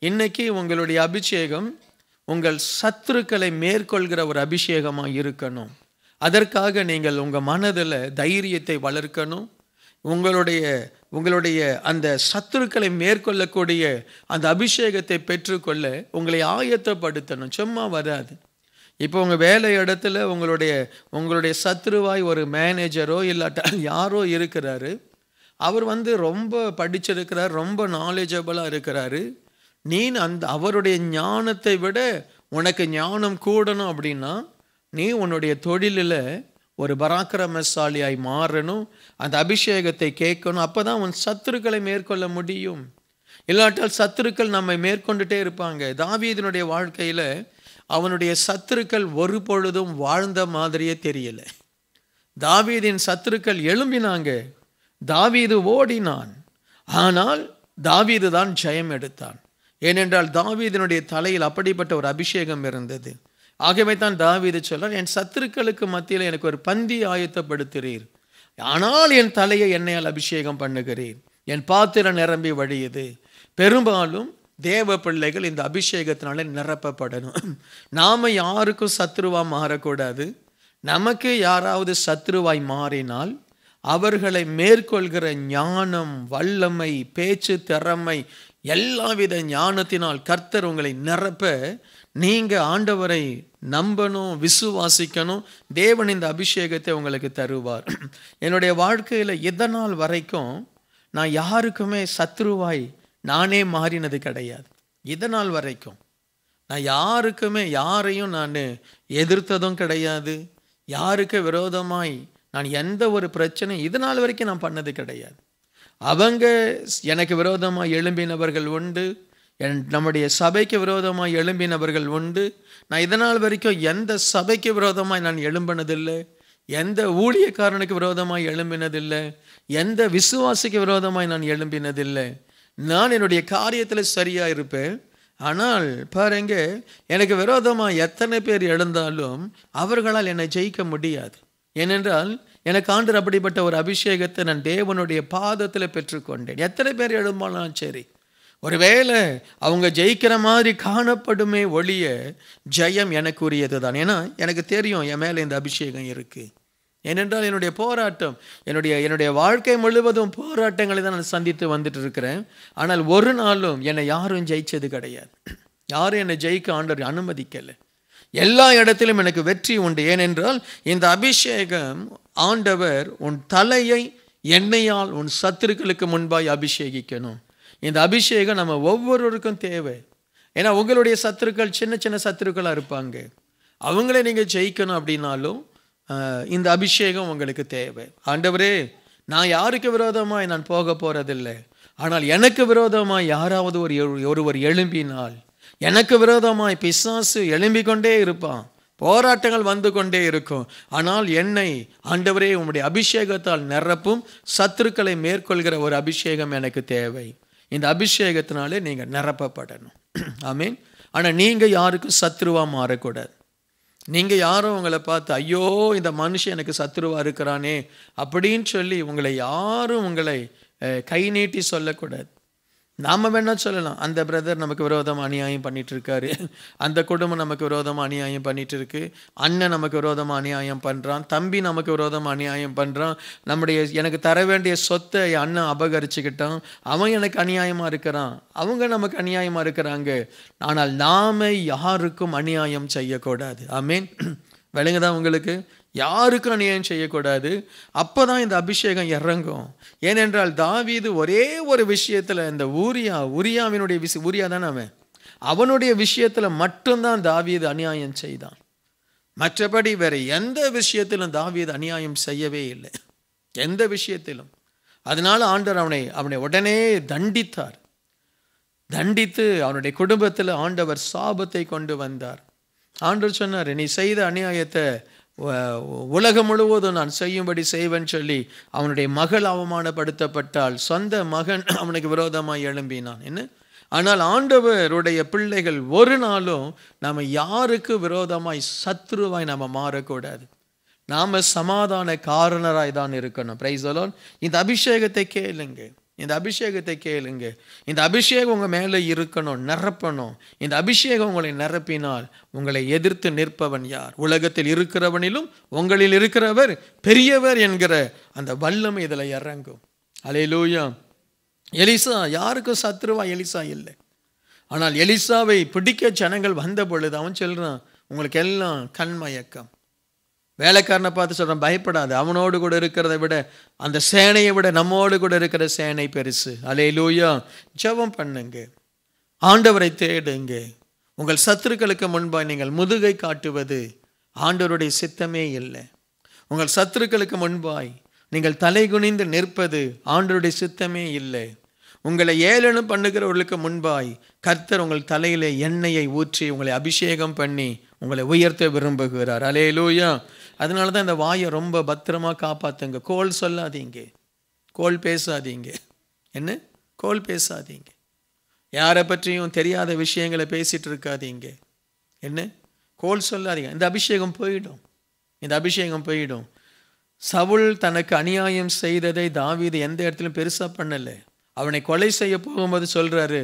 இன்னைக்கு உங்களுடைய அபிஷேகம் உங்கள் சத்துருக்களை மேற்கொள்கிற ஒரு அபிஷேகமாக இருக்கணும் அதற்காக நீங்கள் உங்கள் மனதில் தைரியத்தை வளர்க்கணும் உங்களுடைய உங்களுடைய அந்த சத்துருக்களை மேற்கொள்ளக்கூடிய அந்த அபிஷேகத்தை பெற்றுக்கொள்ள உங்களை ஆயத்தப்படுத்தணும் சும்மா வராது இப்போ உங்கள் வேலை இடத்துல உங்களுடைய உங்களுடைய சத்ருவாய் ஒரு மேனேஜரோ இல்லாட்டால் யாரோ இருக்கிறாரு அவர் வந்து ரொம்ப படிச்சிருக்கிறார் ரொம்ப நாலேஜபிளாக இருக்கிறாரு நீ அந்த அவருடைய ஞானத்தை விட உனக்கு ஞானம் கூடணும் அப்படின்னா நீ உன்னுடைய தொழிலில் ஒரு பராக்கிரமசாலியாய் மாறணும் அந்த அபிஷேகத்தை கேட்கணும் அப்போ தான் உன் சத்துருக்களை மேற்கொள்ள முடியும் இல்லாட்டால் சத்துருக்கள் நம்மை மேற்கொண்டுட்டே இருப்பாங்க தாவீதனுடைய வாழ்க்கையில் அவனுடைய சத்துருக்கள் ஒரு பொழுதும் வாழ்ந்த மாதிரியே தெரியலை தாவீதின் சத்துருக்கள் எழும்பினாங்க தாவீது ஓடினான் ஆனால் தாவீது தான் ஜெயம் எடுத்தான் ஏனென்றால் தாவீதனுடைய தலையில் அப்படிப்பட்ட ஒரு அபிஷேகம் இருந்தது ஆகவே தான் தாவீது சொல்றார் என் சத்துருக்களுக்கு மத்தியில் எனக்கு ஒரு பந்தி ஆயத்தப்படுத்துகிறீர் ஆனால் என் தலையை என்னையால் அபிஷேகம் பண்ணுகிறீர் என் பாத்திரம் நிரம்பி வழியுது பெரும்பாலும் தேவ பிள்ளைகள் இந்த அபிஷேகத்தினால நிரப்பப்படணும் நாம் யாருக்கும் சத்ருவாக மாறக்கூடாது நமக்கு யாராவது சத்ருவாய் மாறினால் அவர்களை மேற்கொள்கிற ஞானம் வல்லமை பேச்சு திறமை எல்லாவித ஞானத்தினால் கர்த்தர் உங்களை நிரப்ப நீங்கள் ஆண்டவரை நம்பணும் விசுவாசிக்கணும் தேவன் இந்த அபிஷேகத்தை உங்களுக்கு தருவார் என்னுடைய வாழ்க்கையில் எதனால் வரைக்கும் நான் யாருக்குமே சத்ருவாய் நானே மாறினது கிடையாது இதனால் வரைக்கும் நான் யாருக்குமே யாரையும் நான் எதிர்த்ததும் கிடையாது யாருக்கு விரோதமாய் நான் எந்த ஒரு பிரச்சனையும் இதனால் வரைக்கும் நான் பண்ணது கிடையாது அவங்க எனக்கு விரோதமாக எழும்பினவர்கள் உண்டு என் நம்முடைய சபைக்கு விரோதமாக எழும்பினவர்கள் உண்டு நான் இதனால் வரைக்கும் எந்த சபைக்கு விரோதமாக நான் எழும்பினதில்லை எந்த ஊழியக்காரனுக்கு விரோதமாக எழும்பினதில்லை எந்த விசுவாசிக்கு விரோதமாக நான் எழும்பினதில்லை நான் என்னுடைய காரியத்தில் சரியாக இருப்பேன் ஆனால் பாருங்க எனக்கு விரோதமாக எத்தனை பேர் எழுந்தாலும் அவர்களால் என்னை ஜெயிக்க முடியாது ஏனென்றால் எனக்கு ஆண்டு அப்படிப்பட்ட ஒரு அபிஷேகத்தை நான் தேவனுடைய பாதத்தில் பெற்றுக்கொண்டேன் எத்தனை பேர் எழும்பாலும் சரி ஒருவேளை அவங்க ஜெயிக்கிற மாதிரி காணப்படுமே ஒழிய ஜெயம் எனக்கு உரியது தான் ஏன்னா எனக்கு தெரியும் என் மேலே இந்த அபிஷேகம் இருக்குது ஏனென்றால் என்னுடைய போராட்டம் என்னுடைய என்னுடைய வாழ்க்கை முழுவதும் போராட்டங்களை தான் நான் சந்தித்து வந்துட்டு இருக்கிறேன் ஆனால் ஒரு நாளும் என்னை யாரும் ஜெயிச்சது கிடையாது யாரும் என்னை ஜெயிக்க ஆண்டவர் அனுமதிக்கலை எல்லா இடத்திலும் எனக்கு வெற்றி உண்டு ஏனென்றால் இந்த அபிஷேகம் ஆண்டவர் உன் தலையை எண்ணெயால் உன் சத்துருக்களுக்கு முன்பாய் அபிஷேகிக்கணும் இந்த அபிஷேகம் நம்ம ஒவ்வொருவருக்கும் தேவை ஏன்னா உங்களுடைய சத்துருக்கள் சின்ன சின்ன சத்துருக்களாக இருப்பாங்க அவங்கள நீங்கள் ஜெயிக்கணும் அப்படின்னாலும் இந்த அபிஷேகம் உங்களுக்கு தேவை ஆண்டவரே நான் யாருக்கு விரோதமாக நான் போக போகிறதில்லை ஆனால் எனக்கு விரோதமாக யாராவது ஒரு ஒருவர் எழும்பினால் எனக்கு விரோதமாய் பிசாசு எழும்பிக் கொண்டே இருப்பான் போராட்டங்கள் வந்து கொண்டே இருக்கும் ஆனால் என்னை ஆண்டவரே உங்களுடைய அபிஷேகத்தால் நிரப்பும் சத்துருக்களை மேற்கொள்கிற ஒரு அபிஷேகம் எனக்கு தேவை இந்த அபிஷேகத்தினாலே நீங்கள் நிரப்பப்படணும் ஐ ஆனால் நீங்கள் யாருக்கும் சத்ருவாக மாறக்கூடாது நீங்கள் யாரும் உங்களை பார்த்து ஐயோ இந்த மனுஷன் எனக்கு சத்ருவாக இருக்கிறானே அப்படின்னு சொல்லி உங்களை யாரும் உங்களை கை நீட்டி சொல்லக்கூடாது நாம் வேணால் சொல்லலாம் அந்த பிரதர் நமக்கு விரோதமாக அநியாயம் பண்ணிகிட்ருக்காரு அந்த குடும்பம் நமக்கு விரோதமாக அநியாயம் பண்ணிகிட்ருக்கு அண்ணன் நமக்கு விரோதமாக அநியாயம் பண்ணுறான் தம்பி நமக்கு விரோதமாக அநியாயம் பண்ணுறான் நம்முடைய எனக்கு தர வேண்டிய சொத்தை அண்ணன் அபகரிச்சுக்கிட்டான் அவன் எனக்கு அநியாயமாக இருக்கிறான் அவங்க நமக்கு அநியாயமாக இருக்கிறாங்க ஆனால் நாம் யாருக்கும் அநியாயம் செய்யக்கூடாது ஐ மீன் விளங்குதான் உங்களுக்கு யாருக்கும் அநியாயம் செய்யக்கூடாது அப்போ தான் இந்த அபிஷேகம் இறங்கும் ஏனென்றால் தாவீது ஒரே ஒரு விஷயத்தில் இந்த ஊரியா உரியாவினுடைய விஷய ஊரியா தானே அவன் அவனுடைய விஷயத்தில் மட்டும்தான் தாவீது அநியாயம் செய்தான் மற்றபடி வேறு எந்த விஷயத்திலும் தாவீது அநியாயம் செய்யவே இல்லை எந்த விஷயத்திலும் அதனால் ஆண்டவர் அவனை அவனை உடனே தண்டித்தார் தண்டித்து அவனுடைய குடும்பத்தில் ஆண்டவர் சாபத்தை கொண்டு வந்தார் ஆண்டவர் சொன்னார் நீ செய்த அநியாயத்தை உலகம் முழுவதும் நான் செய்யும்படி செய்வேன் சொல்லி அவனுடைய மகள் அவமானப்படுத்தப்பட்டால் சொந்த மகன் அவனுக்கு விரோதமாக எழும்பினான் என்ன ஆனால் ஆண்டவருடைய பிள்ளைகள் ஒரு நாளும் நாம் யாருக்கு விரோதமாய் சத்ருவாய் நாம் மாறக்கூடாது நாம் சமாதான காரணராய் தான் இருக்கணும் பிரைஸ் இந்த அபிஷேகத்தை கேளுங்கள் இந்த அபிஷேகத்தை கேளுங்க இந்த அபிஷேகம் உங்கள் மேலே இருக்கணும் நிரப்பணும் இந்த அபிஷேகம் உங்களை நிரப்பினால் உங்களை எதிர்த்து நிற்பவன் யார் உலகத்தில் இருக்கிறவனிலும் உங்களில் இருக்கிறவர் பெரியவர் என்கிற அந்த வல்லமை இதில் இறங்கும் அலையிலூயா எலிசா யாருக்கும் சத்ருவா எலிசா இல்லை ஆனால் எலிசாவை பிடிக்க ஜனங்கள் வந்த பொழுது அவன் சொல்கிறான் உங்களுக்கு எல்லாம் கண்மயக்கம் வேலைக்காரனை பார்த்து சொல்கிறேன் பயப்படாது அவனோடு கூட இருக்கிறத விட அந்த சேனையை விட நம்மோடு கூட இருக்கிற சேனை பெருசு அலே லூயா ஜபம் பண்ணுங்க ஆண்டவரை தேடுங்க உங்கள் சத்துருக்களுக்கு முன்பாக நீங்கள் முதுகை காட்டுவது ஆண்டவருடைய சித்தமே இல்லை உங்கள் சத்துருக்களுக்கு முன்பாய் நீங்கள் தலை குனிந்து நிற்பது ஆண்டருடைய சித்தமே இல்லை உங்களை ஏளனம் பண்ணுகிறவர்களுக்கு முன்பாய் கர்த்தர் உங்கள் தலையிலே எண்ணெயை ஊற்றி உங்களை அபிஷேகம் பண்ணி உங்களை உயர்த்த விரும்புகிறார் அலே லூயா அதனால தான் இந்த வாயை ரொம்ப பத்திரமாக காப்பாற்றுங்க கோல் சொல்லாதீங்க கோல் பேசாதீங்க என்ன கோல் பேசாதீங்க யாரை பற்றியும் தெரியாத விஷயங்களை பேசிகிட்டு இருக்காதீங்க என்ன கோல் சொல்லாதீங்க இந்த அபிஷேகம் போயிடும் இந்த அபிஷேகம் போயிடும் சவுல் தனக்கு அநியாயம் செய்ததை தாவீது எந்த இடத்துலையும் பெருசாக பண்ணலை அவனை கொலை செய்ய போகும்போது சொல்கிறாரு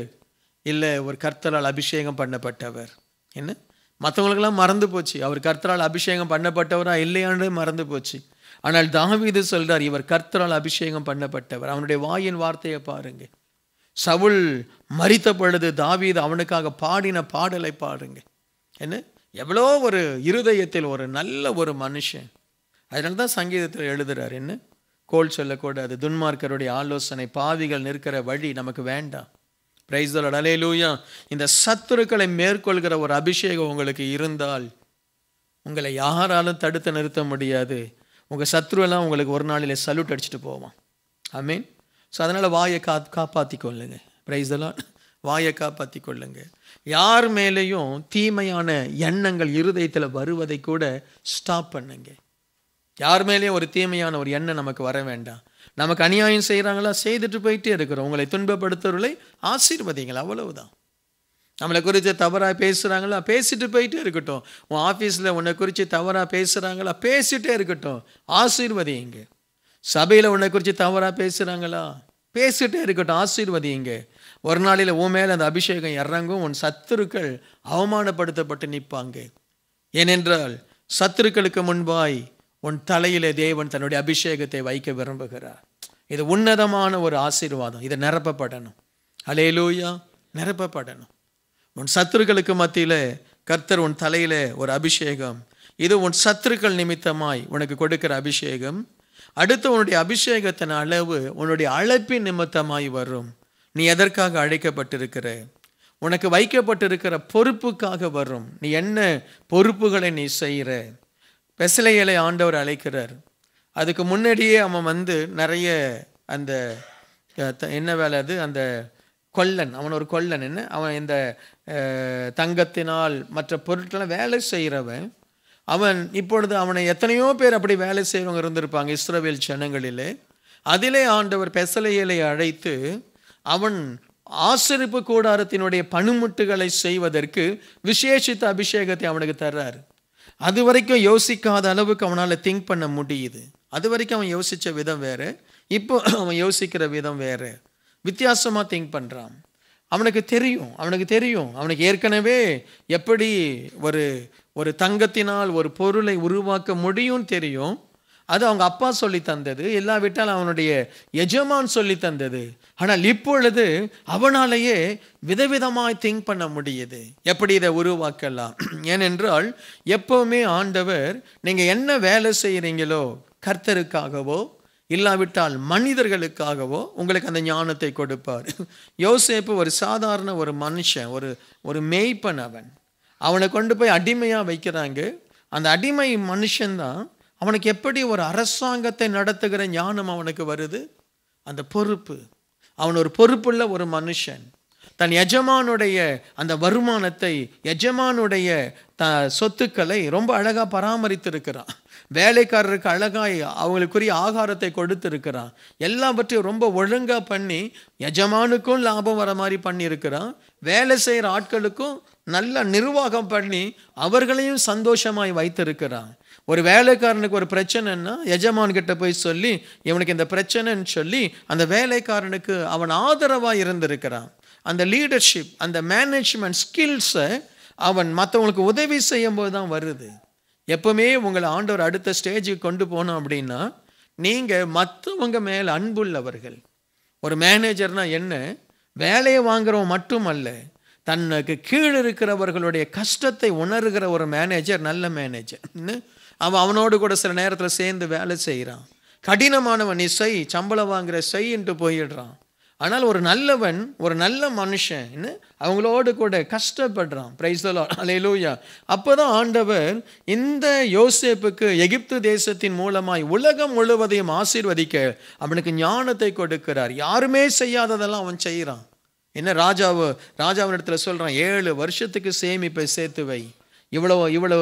இல்லை ஒரு கர்த்தலால் அபிஷேகம் பண்ணப்பட்டவர் என்ன மற்றவங்களுக்கெல்லாம் மறந்து போச்சு அவர் கர்த்தரால் அபிஷேகம் பண்ணப்பட்டவராக இல்லையான்னு மறந்து போச்சு ஆனால் தாவீது சொல்கிறார் இவர் கர்த்தரால் அபிஷேகம் பண்ணப்பட்டவர் அவனுடைய வாயின் வார்த்தையை பாருங்க சவுல் மறித்த பொழுது தாவீது அவனுக்காக பாடின பாடலை பாருங்கள் என்ன எவ்வளோ ஒரு இருதயத்தில் ஒரு நல்ல ஒரு மனுஷன் அதனால தான் சங்கீதத்தில் எழுதுகிறார் என்ன கோல் சொல்லக்கூடாது துன்மார்க்கருடைய ஆலோசனை பாவிகள் நிற்கிற வழி நமக்கு வேண்டாம் பிரைஸ் அலே லூயா இந்த சத்துருக்களை மேற்கொள்கிற ஒரு அபிஷேகம் உங்களுக்கு இருந்தால் உங்களை யாராலும் தடுத்து நிறுத்த முடியாது உங்கள் சத்ருவெல்லாம் உங்களுக்கு ஒரு நாளில் சல்யூட் அடிச்சுட்டு போவான் மீன் ஸோ அதனால் வாயை கா காப்பாற்றி கொள்ளுங்க பிரைஸ் வாயை காப்பாற்றி கொள்ளுங்க யார் மேலேயும் தீமையான எண்ணங்கள் இருதயத்தில் வருவதை கூட ஸ்டாப் பண்ணுங்க யார் மேலேயும் ஒரு தீமையான ஒரு எண்ணம் நமக்கு வர வேண்டாம் நமக்கு அநியாயம் செய்கிறாங்களா செய்துட்டு போயிட்டே இருக்கிறோம் உங்களை துன்பப்படுத்துவர்களை ஆசீர்வதிங்கள் அவ்வளவுதான் நம்மளை குறித்து தவறாக பேசுகிறாங்களா பேசிட்டு போயிட்டே இருக்கட்டும் உன் ஆஃபீஸில் உன்னை குறித்து தவறாக பேசுகிறாங்களா பேசிகிட்டே இருக்கட்டும் ஆசீர்வதிங்க சபையில் உன்னை குறித்து தவறாக பேசுகிறாங்களா பேசிகிட்டே இருக்கட்டும் ஆசீர்வதிங்க ஒரு நாளில் உன் மேலே அந்த அபிஷேகம் இறங்கும் உன் சத்துருக்கள் அவமானப்படுத்தப்பட்டு நிற்பாங்க ஏனென்றால் சத்துருக்களுக்கு முன்பாய் உன் தலையிலே தேவன் தன்னுடைய அபிஷேகத்தை வைக்க விரும்புகிறார் இது உன்னதமான ஒரு ஆசீர்வாதம் இதை நிரப்பப்படணும் லூயா நிரப்பப்படணும் உன் சத்துருக்களுக்கு மத்தியில் கர்த்தர் உன் தலையில் ஒரு அபிஷேகம் இது உன் சத்துருக்கள் நிமித்தமாய் உனக்கு கொடுக்கிற அபிஷேகம் அடுத்து உன்னுடைய அபிஷேகத்தின் அளவு உன்னுடைய அழைப்பின் நிமித்தமாய் வரும் நீ எதற்காக அழைக்கப்பட்டிருக்கிற உனக்கு வைக்கப்பட்டிருக்கிற பொறுப்புக்காக வரும் நீ என்ன பொறுப்புகளை நீ செய்கிற பெசலையலை ஆண்டவர் அழைக்கிறார் அதுக்கு முன்னாடியே அவன் வந்து நிறைய அந்த என்ன வேலை அது அந்த கொல்லன் அவன் ஒரு கொல்லன் என்ன அவன் இந்த தங்கத்தினால் மற்ற பொருட்கள்லாம் வேலை செய்கிறவன் அவன் இப்பொழுது அவனை எத்தனையோ பேர் அப்படி வேலை செய்கிறவங்க இருந்திருப்பாங்க இஸ்ரோவேல் சனங்களிலே அதிலே ஆண்டவர் பெசலையலை அழைத்து அவன் ஆசிரிப்பு கூடாரத்தினுடைய பணிமுட்டுகளை செய்வதற்கு விசேஷித்த அபிஷேகத்தை அவனுக்கு தர்றாரு அது வரைக்கும் யோசிக்காத அளவுக்கு அவனால் திங்க் பண்ண முடியுது அது வரைக்கும் அவன் யோசித்த விதம் வேறு இப்போ அவன் யோசிக்கிற விதம் வேறு வித்தியாசமாக திங்க் பண்ணுறான் அவனுக்கு தெரியும் அவனுக்கு தெரியும் அவனுக்கு ஏற்கனவே எப்படி ஒரு ஒரு தங்கத்தினால் ஒரு பொருளை உருவாக்க முடியும்னு தெரியும் அது அவங்க அப்பா சொல்லி தந்தது இல்லாவிட்டால் அவனுடைய எஜமான் சொல்லி தந்தது ஆனால் இப்பொழுது அவனாலேயே விதவிதமாய் திங்க் பண்ண முடியுது எப்படி இதை உருவாக்கலாம் ஏனென்றால் எப்போவுமே ஆண்டவர் நீங்கள் என்ன வேலை செய்கிறீங்களோ கர்த்தருக்காகவோ இல்லாவிட்டால் மனிதர்களுக்காகவோ உங்களுக்கு அந்த ஞானத்தை கொடுப்பார் யோசேப்பு ஒரு சாதாரண ஒரு மனுஷன் ஒரு ஒரு மேய்ப்பன் அவன் அவனை கொண்டு போய் அடிமையாக வைக்கிறாங்க அந்த அடிமை மனுஷன்தான் அவனுக்கு எப்படி ஒரு அரசாங்கத்தை நடத்துகிற ஞானம் அவனுக்கு வருது அந்த பொறுப்பு அவன் ஒரு பொறுப்புள்ள ஒரு மனுஷன் தன் எஜமானுடைய அந்த வருமானத்தை எஜமானுடைய த சொத்துக்களை ரொம்ப அழகாக பராமரித்திருக்கிறான் வேலைக்காரருக்கு அழகாய் அவங்களுக்குரிய ஆகாரத்தை கொடுத்துருக்கிறான் எல்லாவற்றையும் ரொம்ப ஒழுங்காக பண்ணி எஜமானுக்கும் லாபம் வர மாதிரி பண்ணியிருக்கிறான் வேலை செய்கிற ஆட்களுக்கும் நல்ல நிர்வாகம் பண்ணி அவர்களையும் சந்தோஷமாய் வைத்திருக்கிறான் ஒரு வேலைக்காரனுக்கு ஒரு பிரச்சனைன்னா எஜமான்கிட்ட போய் சொல்லி இவனுக்கு இந்த பிரச்சனைன்னு சொல்லி அந்த வேலைக்காரனுக்கு அவன் ஆதரவாக இருந்திருக்கிறான் அந்த லீடர்ஷிப் அந்த மேனேஜ்மெண்ட் ஸ்கில்ஸை அவன் மற்றவங்களுக்கு உதவி செய்யும்போது தான் வருது எப்பவுமே உங்களை ஆண்டவர் அடுத்த ஸ்டேஜுக்கு கொண்டு போனோம் அப்படின்னா நீங்கள் மற்றவங்க மேலே அன்புள்ளவர்கள் ஒரு மேனேஜர்னால் என்ன வேலையை வாங்குறவன் மட்டும் அல்ல தன்னுக்கு கீழ் இருக்கிறவர்களுடைய கஷ்டத்தை உணர்கிற ஒரு மேனேஜர் நல்ல மேனேஜர் அவன் அவனோடு கூட சில நேரத்தில் சேர்ந்து வேலை செய்கிறான் கடினமானவன் நீ செய் சம்பளம் வாங்குற செய்ன்ட்டு போயிடுறான் ஆனால் ஒரு நல்லவன் ஒரு நல்ல மனுஷன் அவங்களோடு கூட கஷ்டப்படுறான் பிரைஸ்லா அலையிலூயா அப்போ தான் ஆண்டவர் இந்த யோசேப்புக்கு எகிப்து தேசத்தின் மூலமாய் உலகம் முழுவதையும் ஆசீர்வதிக்க அவனுக்கு ஞானத்தை கொடுக்கிறார் யாருமே செய்யாததெல்லாம் அவன் செய்கிறான் என்ன ராஜாவு ராஜாவின் இடத்துல சொல்கிறான் ஏழு வருஷத்துக்கு சேமிப்பை சேர்த்து வை இவ்வளோ இவ்வளோ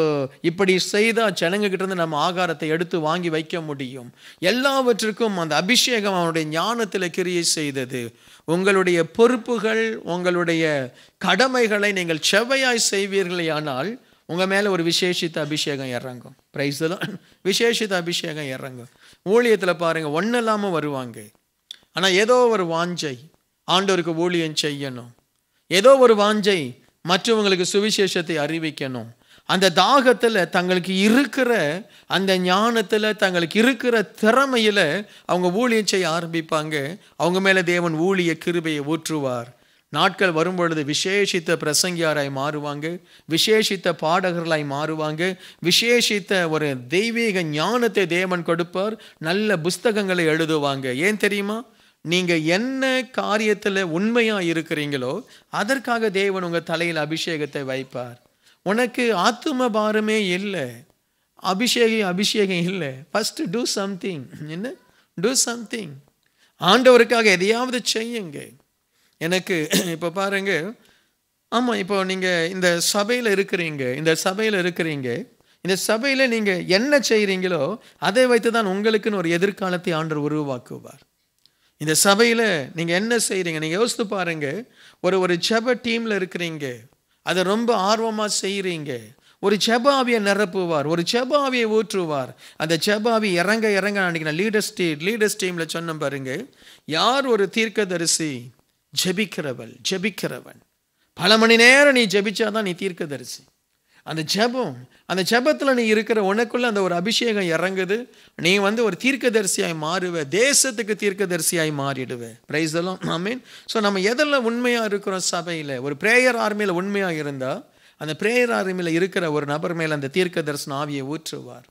இப்படி செய்தால் ஜனங்ககிட்டேருந்து நம்ம ஆகாரத்தை எடுத்து வாங்கி வைக்க முடியும் எல்லாவற்றுக்கும் அந்த அபிஷேகம் அவனுடைய ஞானத்தில் கிரியை செய்தது உங்களுடைய பொறுப்புகள் உங்களுடைய கடமைகளை நீங்கள் செவ்வையாய் செய்வீர்களே ஆனால் உங்கள் மேலே ஒரு விசேஷித்த அபிஷேகம் இறங்கும் ப்ரைஸ்லாம் விசேஷித்த அபிஷேகம் இறங்கும் ஊழியத்தில் பாருங்கள் ஒன்றும் இல்லாமல் வருவாங்க ஆனால் ஏதோ ஒரு வாஞ்சை ஆண்டவருக்கு ஊழியம் செய்யணும் ஏதோ ஒரு வாஞ்சை மற்றவங்களுக்கு சுவிசேஷத்தை அறிவிக்கணும் அந்த தாகத்தில் தங்களுக்கு இருக்கிற அந்த ஞானத்தில் தங்களுக்கு இருக்கிற திறமையில் அவங்க ஊழியம் செய்ய ஆரம்பிப்பாங்க அவங்க மேலே தேவன் ஊழிய கிருபையை ஊற்றுவார் நாட்கள் வரும்பொழுது விசேஷித்த பிரசங்கியாராய் மாறுவாங்க விசேஷித்த பாடகர்களாய் மாறுவாங்க விசேஷித்த ஒரு தெய்வீக ஞானத்தை தேவன் கொடுப்பார் நல்ல புஸ்தகங்களை எழுதுவாங்க ஏன் தெரியுமா நீங்கள் என்ன காரியத்தில் உண்மையாக இருக்கிறீங்களோ அதற்காக தேவன் உங்கள் தலையில் அபிஷேகத்தை வைப்பார் உனக்கு ஆத்தும பாரமே இல்லை அபிஷேகம் அபிஷேகம் இல்லை ஃபஸ்ட்டு டூ சம்திங் என்ன டூ சம்திங் ஆண்டவருக்காக எதையாவது செய்யுங்க எனக்கு இப்போ பாருங்க ஆமாம் இப்போ நீங்கள் இந்த சபையில் இருக்கிறீங்க இந்த சபையில் இருக்கிறீங்க இந்த சபையில் நீங்கள் என்ன செய்கிறீங்களோ அதை வைத்து தான் உங்களுக்குன்னு ஒரு எதிர்காலத்தை ஆண்டர் உருவாக்குவார் இந்த சபையில் நீங்கள் என்ன செய்கிறீங்க நீங்கள் யோசித்து பாருங்கள் ஒரு ஒரு ஜப டீமில் இருக்கிறீங்க அதை ரொம்ப ஆர்வமாக செய்கிறீங்க ஒரு செபாவியை நிரப்புவார் ஒரு செபாவியை ஊற்றுவார் அந்த செபாவி இறங்க இறங்க அன்றைக்கி லீடர்ஸ் டீ லீடர்ஸ் டீமில் சொன்ன பாருங்க யார் ஒரு தீர்க்கதரிசி ஜெபிக்கிறவள் ஜபிக்கிறவன் பல மணி நேரம் நீ ஜெபிச்சாதான் நீ தீர்க்கதரிசி அந்த ஜபம் அந்த ஜபத்தில் நீ இருக்கிற உனக்குள்ளே அந்த ஒரு அபிஷேகம் இறங்குது நீ வந்து ஒரு தீர்க்கதரிசியாய் மாறுவ தேசத்துக்கு தீர்க்கதரிசியாய் மாறிடுவே ப்ரைஸ் எல்லாம் ஐ மீன் ஸோ நம்ம எதில் உண்மையாக இருக்கிறோம் சபையில் ஒரு ப்ரேயர் ஆர்மியில் உண்மையாக இருந்தால் அந்த ப்ரேயர் ஆர்மியில் இருக்கிற ஒரு நபர் மேலே அந்த தீர்க்க தரிசன ஆவியை ஊற்றுவார்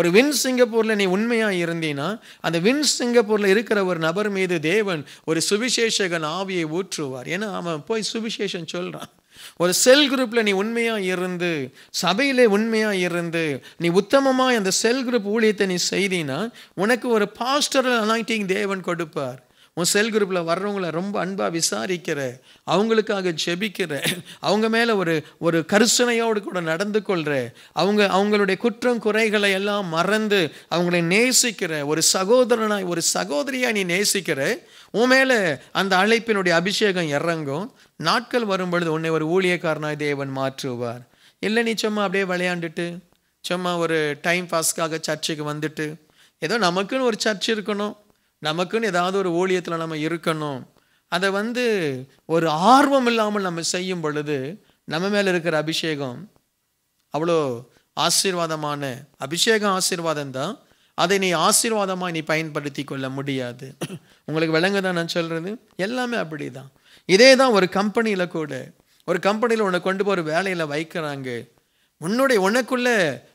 ஒரு வின் சிங்கப்பூரில் நீ உண்மையாக இருந்தீன்னா அந்த வின் சிங்கப்பூரில் இருக்கிற ஒரு நபர் மீது தேவன் ஒரு சுவிசேஷகன் ஆவியை ஊற்றுவார் ஏன்னா அவன் போய் சுவிசேஷன் சொல்கிறான் ஒரு செல் குரூப்பில் நீ உண்மையாக இருந்து சபையிலே உண்மையாக இருந்து நீ உத்தமமாக அந்த செல் குரூப் ஊழியத்தை நீ செய்தினா உனக்கு ஒரு பாஸ்டரல் அனாய்டிங் தேவன் கொடுப்பார் உன் செல் குரூப்பில் வர்றவங்கள ரொம்ப அன்பாக விசாரிக்கிற அவங்களுக்காக ஜெபிக்கிற அவங்க மேலே ஒரு ஒரு கருசனையோடு கூட நடந்து கொள்கிற அவங்க அவங்களுடைய குற்றம் குறைகளை எல்லாம் மறந்து அவங்களை நேசிக்கிற ஒரு சகோதரனாய் ஒரு சகோதரியாக நீ நேசிக்கிற உன் மேலே அந்த அழைப்பினுடைய அபிஷேகம் இறங்கும் நாட்கள் வரும்பொழுது உன்னை ஒரு ஊழியக்காரனாய் தேவன் மாற்றுவார் இல்லை நீ சும்மா அப்படியே விளையாண்டுட்டு சும்மா ஒரு டைம் பாஸ்க்காக சர்ச்சுக்கு வந்துட்டு ஏதோ நமக்குன்னு ஒரு சர்ச் இருக்கணும் நமக்குன்னு ஏதாவது ஒரு ஊழியத்தில் நம்ம இருக்கணும் அதை வந்து ஒரு ஆர்வம் இல்லாமல் நம்ம செய்யும் பொழுது நம்ம மேலே இருக்கிற அபிஷேகம் அவ்வளோ ஆசீர்வாதமான அபிஷேகம் ஆசீர்வாதம் தான் அதை நீ ஆசீர்வாதமாக நீ பயன்படுத்தி கொள்ள முடியாது உங்களுக்கு விளங்க தான் நான் சொல்கிறது எல்லாமே அப்படி தான் இதே தான் ஒரு கம்பெனியில் கூட ஒரு கம்பெனியில் உன்னை கொண்டு போகிற வேலையில் வைக்கிறாங்க உன்னுடைய உனக்குள்ளே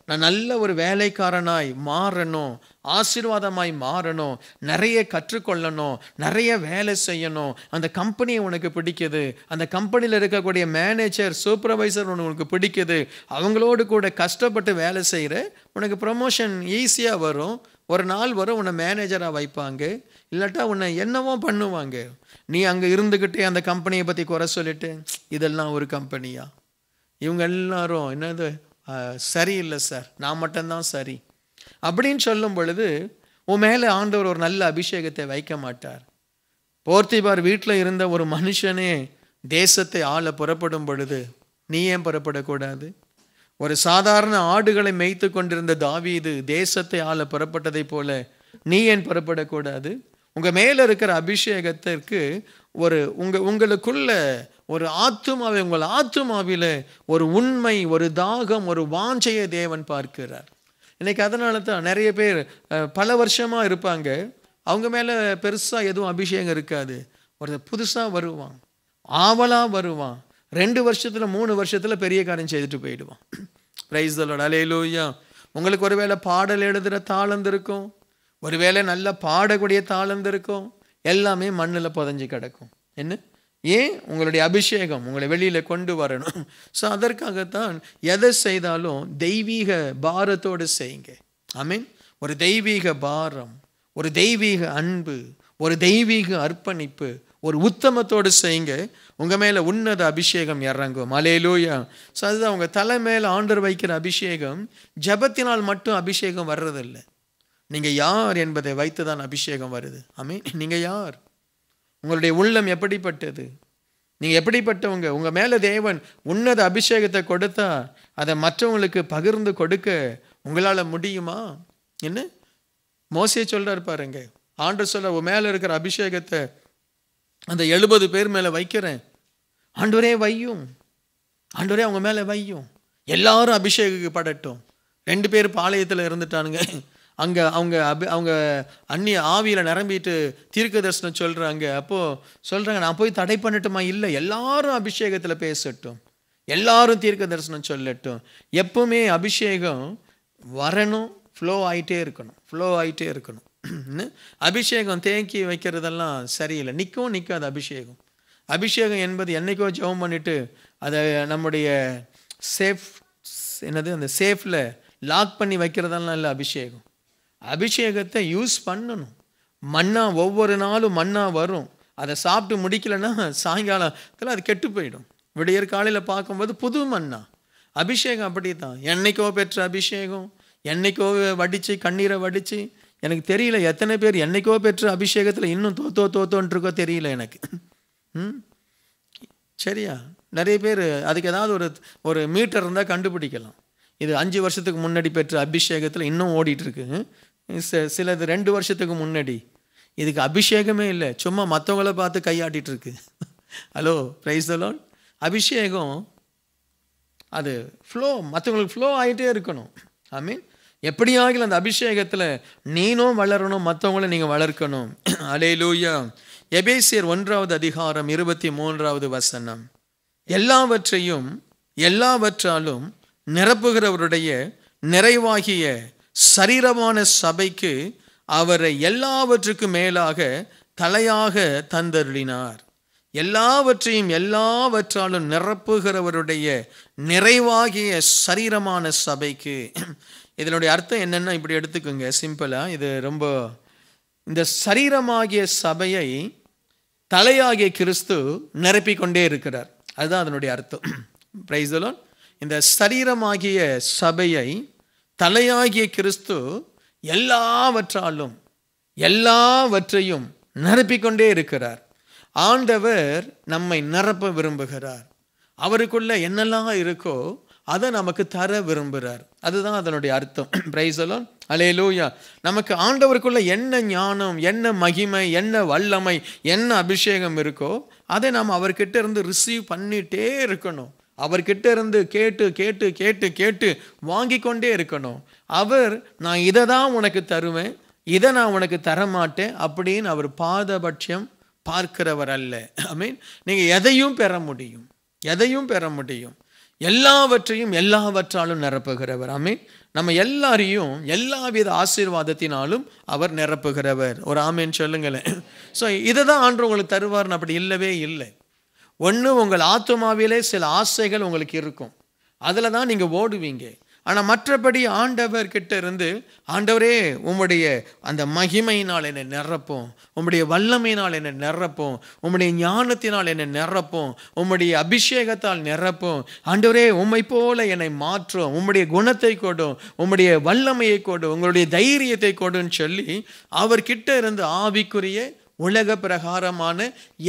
நான் நல்ல ஒரு வேலைக்காரனாய் மாறணும் ஆசீர்வாதமாய் மாறணும் நிறைய கற்றுக்கொள்ளணும் நிறைய வேலை செய்யணும் அந்த கம்பெனியை உனக்கு பிடிக்குது அந்த கம்பெனியில் இருக்கக்கூடிய மேனேஜர் சூப்பர்வைசர் உனக்கு பிடிக்குது அவங்களோடு கூட கஷ்டப்பட்டு வேலை செய்கிற உனக்கு ப்ரமோஷன் ஈஸியாக வரும் ஒரு நாள் வரும் உன்னை மேனேஜராக வைப்பாங்க இல்லாட்டா உன்னை என்னவோ பண்ணுவாங்க நீ அங்கே இருந்துக்கிட்டே அந்த கம்பெனியை பற்றி குறை சொல்லிட்டு இதெல்லாம் ஒரு கம்பெனியா இவங்க எல்லாரும் என்னது சரியில்லை சார் நான் மட்டும்தான் சரி அப்படின்னு சொல்லும் பொழுது உன் மேலே ஆண்டவர் ஒரு நல்ல அபிஷேகத்தை வைக்க மாட்டார் போர்த்திபார் வீட்டில் இருந்த ஒரு மனுஷனே தேசத்தை ஆள புறப்படும் பொழுது நீ ஏன் புறப்படக்கூடாது ஒரு சாதாரண ஆடுகளை மேய்த்து கொண்டிருந்த தாவீது தேசத்தை ஆள புறப்பட்டதை போல நீ ஏன் புறப்படக்கூடாது உங்கள் மேலே இருக்கிற அபிஷேகத்திற்கு ஒரு உங்க உங்களுக்குள்ள ஒரு ஆத்துமாவை உங்கள் ஆத்துமாவில் ஒரு உண்மை ஒரு தாகம் ஒரு வாஞ்சையை தேவன் பார்க்கிறார் இன்றைக்கி அதனால தான் நிறைய பேர் பல வருஷமாக இருப்பாங்க அவங்க மேலே பெருசாக எதுவும் அபிஷேகம் இருக்காது ஒரு புதுசாக வருவான் ஆவலாக வருவான் ரெண்டு வருஷத்தில் மூணு வருஷத்தில் பெரிய காரியம் செய்துட்டு போயிடுவான் ப்ரைஸ் தலோட அலையிலூயா உங்களுக்கு ஒருவேளை பாடல் எழுதுகிற தாளந்து இருக்கும் ஒருவேளை நல்லா பாடக்கூடிய தாளந்து இருக்கும் எல்லாமே மண்ணில் புதஞ்சு கிடக்கும் என்ன ஏன் உங்களுடைய அபிஷேகம் உங்களை வெளியில் கொண்டு வரணும் ஸோ அதற்காகத்தான் எதை செய்தாலும் தெய்வீக பாரத்தோடு செய்யுங்க ஐ மீன் ஒரு தெய்வீக பாரம் ஒரு தெய்வீக அன்பு ஒரு தெய்வீக அர்ப்பணிப்பு ஒரு உத்தமத்தோடு செய்யுங்க உங்கள் மேலே உன்னத அபிஷேகம் இறங்கும் மலையிலோயா ஸோ அதுதான் உங்கள் தலை மேலே ஆண்டர் வைக்கிற அபிஷேகம் ஜபத்தினால் மட்டும் அபிஷேகம் வர்றதில்லை நீங்கள் யார் என்பதை வைத்து தான் அபிஷேகம் வருது ஆமீன் நீங்கள் யார் உங்களுடைய உள்ளம் எப்படிப்பட்டது நீங்கள் எப்படிப்பட்டவங்க உங்கள் மேலே தேவன் உன்னத அபிஷேகத்தை கொடுத்தா அதை மற்றவங்களுக்கு பகிர்ந்து கொடுக்க உங்களால் முடியுமா என்ன மோசையை சொல்கிறார் பாருங்க ஆண்டு சொல்ல உன் மேலே இருக்கிற அபிஷேகத்தை அந்த எழுபது பேர் மேலே வைக்கிறேன் ஆண்டுரே வையும் ஆண்டுரே அவங்க மேலே வையும் எல்லாரும் அபிஷேகத்துக்கு படட்டும் ரெண்டு பேர் பாளையத்தில் இருந்துட்டானுங்க அங்கே அவங்க அபி அவங்க அந்நிய ஆவியில் நிரம்பிட்டு தீர்க்க தரிசனம் சொல்கிறாங்க அப்போது சொல்கிறாங்க நான் போய் தடை பண்ணட்டுமா இல்லை எல்லாரும் அபிஷேகத்தில் பேசட்டும் எல்லாரும் தீர்க்க தரிசனம் சொல்லட்டும் எப்பவுமே அபிஷேகம் வரணும் ஃப்ளோ ஆகிட்டே இருக்கணும் ஃப்ளோ ஆகிட்டே இருக்கணும் அபிஷேகம் தேங்கி வைக்கிறதெல்லாம் சரியில்லை நிற்கும் நிற்காது அபிஷேகம் அபிஷேகம் என்பது என்றைக்கோ ஜெபம் பண்ணிவிட்டு அதை நம்முடைய சேஃப் என்னது அந்த சேஃபில் லாக் பண்ணி வைக்கிறதெல்லாம் இல்லை அபிஷேகம் அபிஷேகத்தை யூஸ் பண்ணணும் மண்ணா ஒவ்வொரு நாளும் மண்ணா வரும் அதை சாப்பிட்டு முடிக்கலன்னா சாயங்காலத்தில் அது கெட்டு போயிடும் விடியற் காலையில் பார்க்கும்போது புது மண்ணா அபிஷேகம் அப்படி தான் என்னைக்கோ பெற்ற அபிஷேகம் என்னைக்கோ வடித்து கண்ணீரை வடித்து எனக்கு தெரியல எத்தனை பேர் என்னைக்கோ பெற்ற அபிஷேகத்தில் இன்னும் தோத்தோ தோத்தோன்ட்ருக்கோ தெரியல எனக்கு ம் சரியா நிறைய பேர் அதுக்கு ஏதாவது ஒரு ஒரு மீட்டர் இருந்தால் கண்டுபிடிக்கலாம் இது அஞ்சு வருஷத்துக்கு முன்னாடி பெற்ற அபிஷேகத்தில் இன்னும் ஓடிட்டுருக்கு சிலது ரெண்டு வருஷத்துக்கு முன்னாடி இதுக்கு அபிஷேகமே இல்லை சும்மா மற்றவங்கள பார்த்து கையாட்டிகிட்டு இருக்கு ஹலோ ப்ரைஸ் தலோன் அபிஷேகம் அது ஃப்ளோ மற்றவங்களுக்கு ஃப்ளோ ஆகிட்டே இருக்கணும் ஐ மீன் எப்படியாகிலும் அந்த அபிஷேகத்தில் நீனும் வளரணும் மற்றவங்களும் நீங்கள் வளர்க்கணும் அலே லூயா எபேசியர் ஒன்றாவது அதிகாரம் இருபத்தி மூன்றாவது வசனம் எல்லாவற்றையும் எல்லாவற்றாலும் நிரப்புகிறவருடைய நிறைவாகிய சரீரமான சபைக்கு அவரை எல்லாவற்றுக்கும் மேலாக தலையாக தந்தருளினார் எல்லாவற்றையும் எல்லாவற்றாலும் நிரப்புகிறவருடைய நிறைவாகிய சரீரமான சபைக்கு இதனுடைய அர்த்தம் என்னென்னா இப்படி எடுத்துக்கோங்க சிம்பிளாக இது ரொம்ப இந்த சரீரமாகிய சபையை தலையாகிய கிறிஸ்து நிரப்பிக்கொண்டே இருக்கிறார் அதுதான் அதனுடைய அர்த்தம் பிரைஸ் இந்த சரீரமாகிய சபையை தலையாகிய கிறிஸ்து எல்லாவற்றாலும் எல்லாவற்றையும் நிரப்பிக்கொண்டே இருக்கிறார் ஆண்டவர் நம்மை நிரப்ப விரும்புகிறார் அவருக்குள்ள என்னெல்லாம் இருக்கோ அதை நமக்கு தர விரும்புகிறார் அதுதான் அதனுடைய அர்த்தம் பிரைசலோ அலே லூயா நமக்கு ஆண்டவருக்குள்ள என்ன ஞானம் என்ன மகிமை என்ன வல்லமை என்ன அபிஷேகம் இருக்கோ அதை நாம் அவர்கிட்ட இருந்து ரிசீவ் பண்ணிகிட்டே இருக்கணும் அவர்கிட்ட இருந்து கேட்டு கேட்டு கேட்டு கேட்டு வாங்கி கொண்டே இருக்கணும் அவர் நான் இதை தான் உனக்கு தருவேன் இதை நான் உனக்கு தரமாட்டேன் அப்படின்னு அவர் பாதபட்சம் பார்க்கிறவர் அல்ல ஐ மீன் நீங்கள் எதையும் பெற முடியும் எதையும் பெற முடியும் எல்லாவற்றையும் எல்லாவற்றாலும் நிரப்புகிறவர் மீன் நம்ம எல்லாரையும் எல்லாவித ஆசீர்வாதத்தினாலும் அவர் நிரப்புகிறவர் ஒரு ஆமீன் சொல்லுங்களேன் ஸோ இதை தான் ஆண்டு உங்களுக்கு தருவார்னு அப்படி இல்லவே இல்லை ஒன்று உங்கள் ஆத்மாவிலே சில ஆசைகள் உங்களுக்கு இருக்கும் அதில் தான் நீங்கள் ஓடுவீங்க ஆனால் மற்றபடி ஆண்டவர்கிட்ட இருந்து ஆண்டவரே உம்முடைய அந்த மகிமையினால் என்னை நிரப்போம் உம்முடைய வல்லமையினால் என்னை நிரப்போம் உம்முடைய ஞானத்தினால் என்னை நிரப்போம் உம்முடைய அபிஷேகத்தால் நிரப்போம் ஆண்டவரே உம்மை போல என்னை மாற்றும் உம்முடைய குணத்தை கொடும் உம்முடைய வல்லமையை கொடும் உங்களுடைய தைரியத்தை கொடுன்னு சொல்லி அவர்கிட்ட இருந்து ஆவிக்குரிய உலக பிரகாரமான